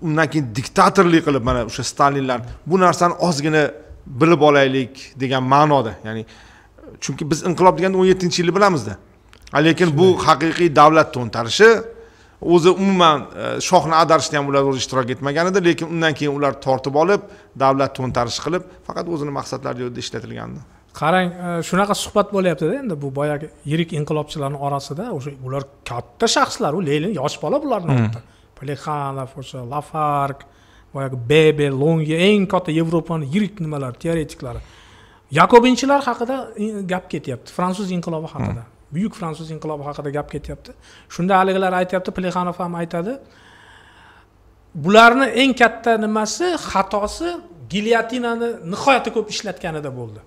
undan keyin diktatorlik qilib mana o'sha stalinlar bu narsani ozgina bilib olaylik degan ma'noda ya'ni chunki biz inqilob deganda o'n yettinchi yilni bilamizda lekin bu haqiqiy davlat to'ntarishi o'zi umuman e, shohni ag'darishda ham ular o'zi ishtirok etmagan edi lekin undan keyin ular tortib olib davlat to'ntarishi qilib faqat o'zini maqsadlari yo'lida ishlatilgandi qarang e, shunaqa suhbat bo'lyaptida endi bu boyagi yirik inqilobchilarni orasida o'sha ular katta shaxslar u lenin yosh bola bularni hmm. plexanov o'sha lafark boyagi bebe longe eng katta yevropani yirik nimalari teoretiklari yakobinchilar haqida gap ketyapti fransuz inqilobi haqida hmm. buyuk fransuz inqilobi haqida gap ketyapti shunda haligilar aytyapti plexanov ham aytadi bularni eng katta nimasi xatosi gilyatinani nihoyatda ko'p ishlatganida bo'ldi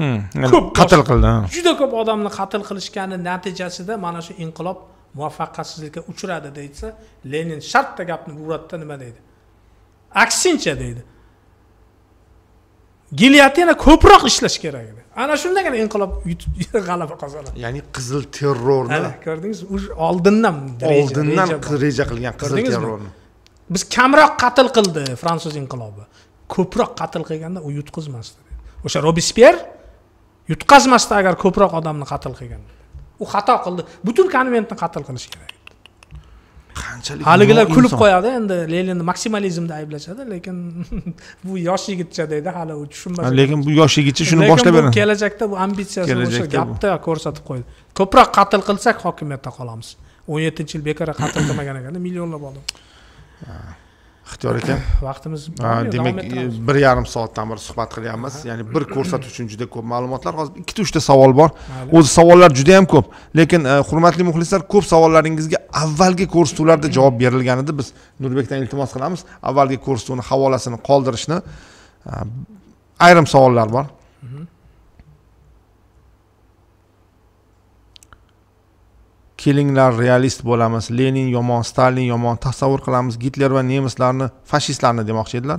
hmm, ko'p qatl qildi juda ko'p odamni qatl qilishgani natijasida mana shu inqilob muvaffaqiyatsizlikka uchradi deysa lenin shartta gapni buradida nima deydi aksincha deydi gilyatina ko'proq ishlash kerak edi ana shundagina inqilob g'alaba qozonadi ya'ni qizil terrorni ko'rdingizmi уже oldindan oldindan reja qilgan qizil terrorni biz kamroq qatl qildi fransuz inqilobi ko'proq qatl qilganda u yutqizmasdi o'sha robesper yutqazmasdi agar ko'proq odamni qatl qilganda u xato qildi butun konventni qatl qilish kerak qanchalik haligilar kulib qo'yadi endi leninni maksimalizmda ayblashadi lekin bu yosh yigitcha deydi hali u tushunmas lekin bu yosh yigitcha shuni boshlab beradi kelajakda bu ambitsiyasini o'sha gapda ko'rsatib qo'ydi ko'proq qatl qilsak hokimiyatda qolamiz o'n yettinchi yil bekorga qatl qilmagan ekanda millionlab odam ixtiyor aka vaqtimiz demak e, bir yarim soatdan beri suhbat qilyapmiz ya'ni bir ko'rsatuv uchun juda ko'p ma'lumotlar hozir ikkita uchta savol bor o'zi savollar juda yam ko'p lekin e, hurmatli muxlislar ko'p savollaringizga avvalgi ko'rsatuvlarda javob berilgan edi biz nurbekdan iltimos qilamiz avvalgi ko'rsatuvni havolasini qoldirishni e, ayrim savollar bor kelinglar realist bo'lamiz lenin yomon stalin yomon tasavvur qilamiz gitler va nemislarni fashistlarni demoqchi edilar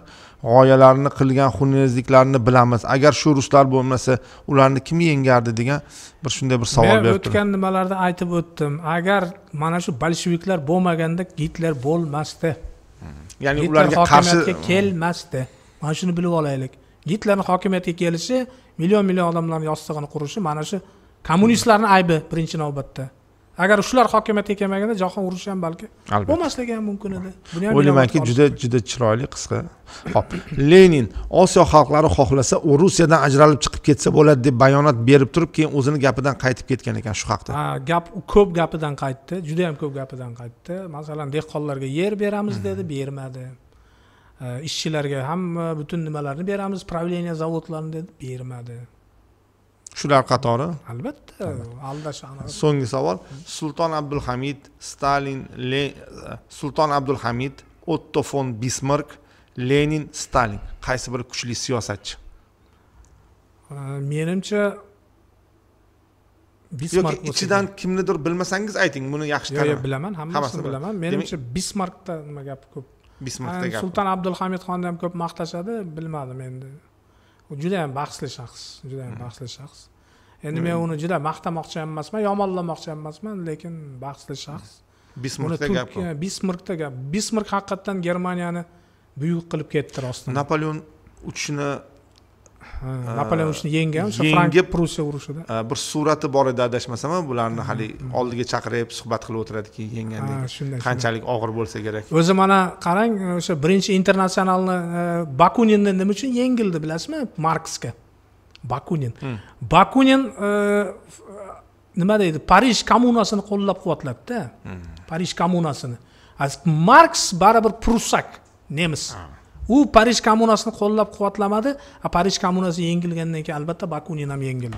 g'oyalarini qilgan xunrezliklarni bilamiz agar shu ruslar bo'lmasa ularni kim yengardi degan bir shunday bir savol berdi o'tgan nimalarda aytib o'tdim agar mana shu bolsheviklar bo'lmaganda gitler bo'lmasdi hmm. ya'ni ularga qarshi kelmasdi mana shuni bilib olaylik gitlerni hokimiyatga kelishi million million odamlarni yostig'ini qurishi mana shu kommunistlarni aybi birinchi navbatda agar shular hokimiyatga kelmaganda jahon urushi ham balki bo'lmasligi ham mumkin edi buni ham o'ylaymanki juda juda chiroyli qisqa hop lenin osiyo xalqlari xohlasa rusiyadan ajralib chiqib ketsa bo'ladi deb bayonot berib turib keyin o'zini gapidan qaytib ketgan ekan shu haqda ha gap ko'p gapidan qaytdi juda yam ko'p gapidan qaytdi masalan dehqonlarga yer beramiz dedi hmm. bermadi e, ishchilarga hamma butun nimalarni beramiz правление zavodlarini dedi bermadi shular qatori albatta aldash so'nggi savol hmm. sulton abdulhamid stalin Le, sulton abdulhamid otto fon bismark lenin stalin qaysi biri kuchli siyosatchi menimcha bismark ichidan kimnidir bilmasangiz ayting buni yaxshi yo'q yo'q bilaman hammasini bilaman menimcha bismarkda nima gap ko'p bismarkda gap sulton abdulhamid xonni ham ko'p maqtashadi bilmadim endi u yam baxtli shaxs juda yam hmm. baxtli shaxs endi men uni juda maqtamoqchi ham emasman yomonlamoqchi ham emasman lekin baxtli hmm. shaxs bismirkda gap bismirkda gap bismirk haqiqatdan germaniyani buyuk qilib ketdi rostdan napoleon uchishini Э, napoleon urushini yengan o'sha yengib prussiya urushida э, bir surati bor edi adashmasam bularni hali oldiga chaqirib suhbat qilib o'tiradi keyin yengandek shunday qanchalik og'ir bo'lsa kerak o'zi mana qarang o'sha birinchi internatsionalni e, bakuninni nima uchun yengildi bilasizmi marksga bakunin hmm. bakunin e, e, nima deydi parij kommunasini qo'llab quvvatladida hmm. parij kommunasini marks baribir prussak nemis u parij kommunasini qo'llab quvvatlamadi a parij kommunasi yengilgandan keyin albatta bakunin ham yengildi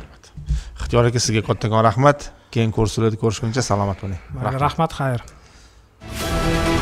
ixtiyor aka sizga kattakon rahmat keyingi ko'rsatuvlarda ko'rishguncha salomat bo'ling rahmat xayr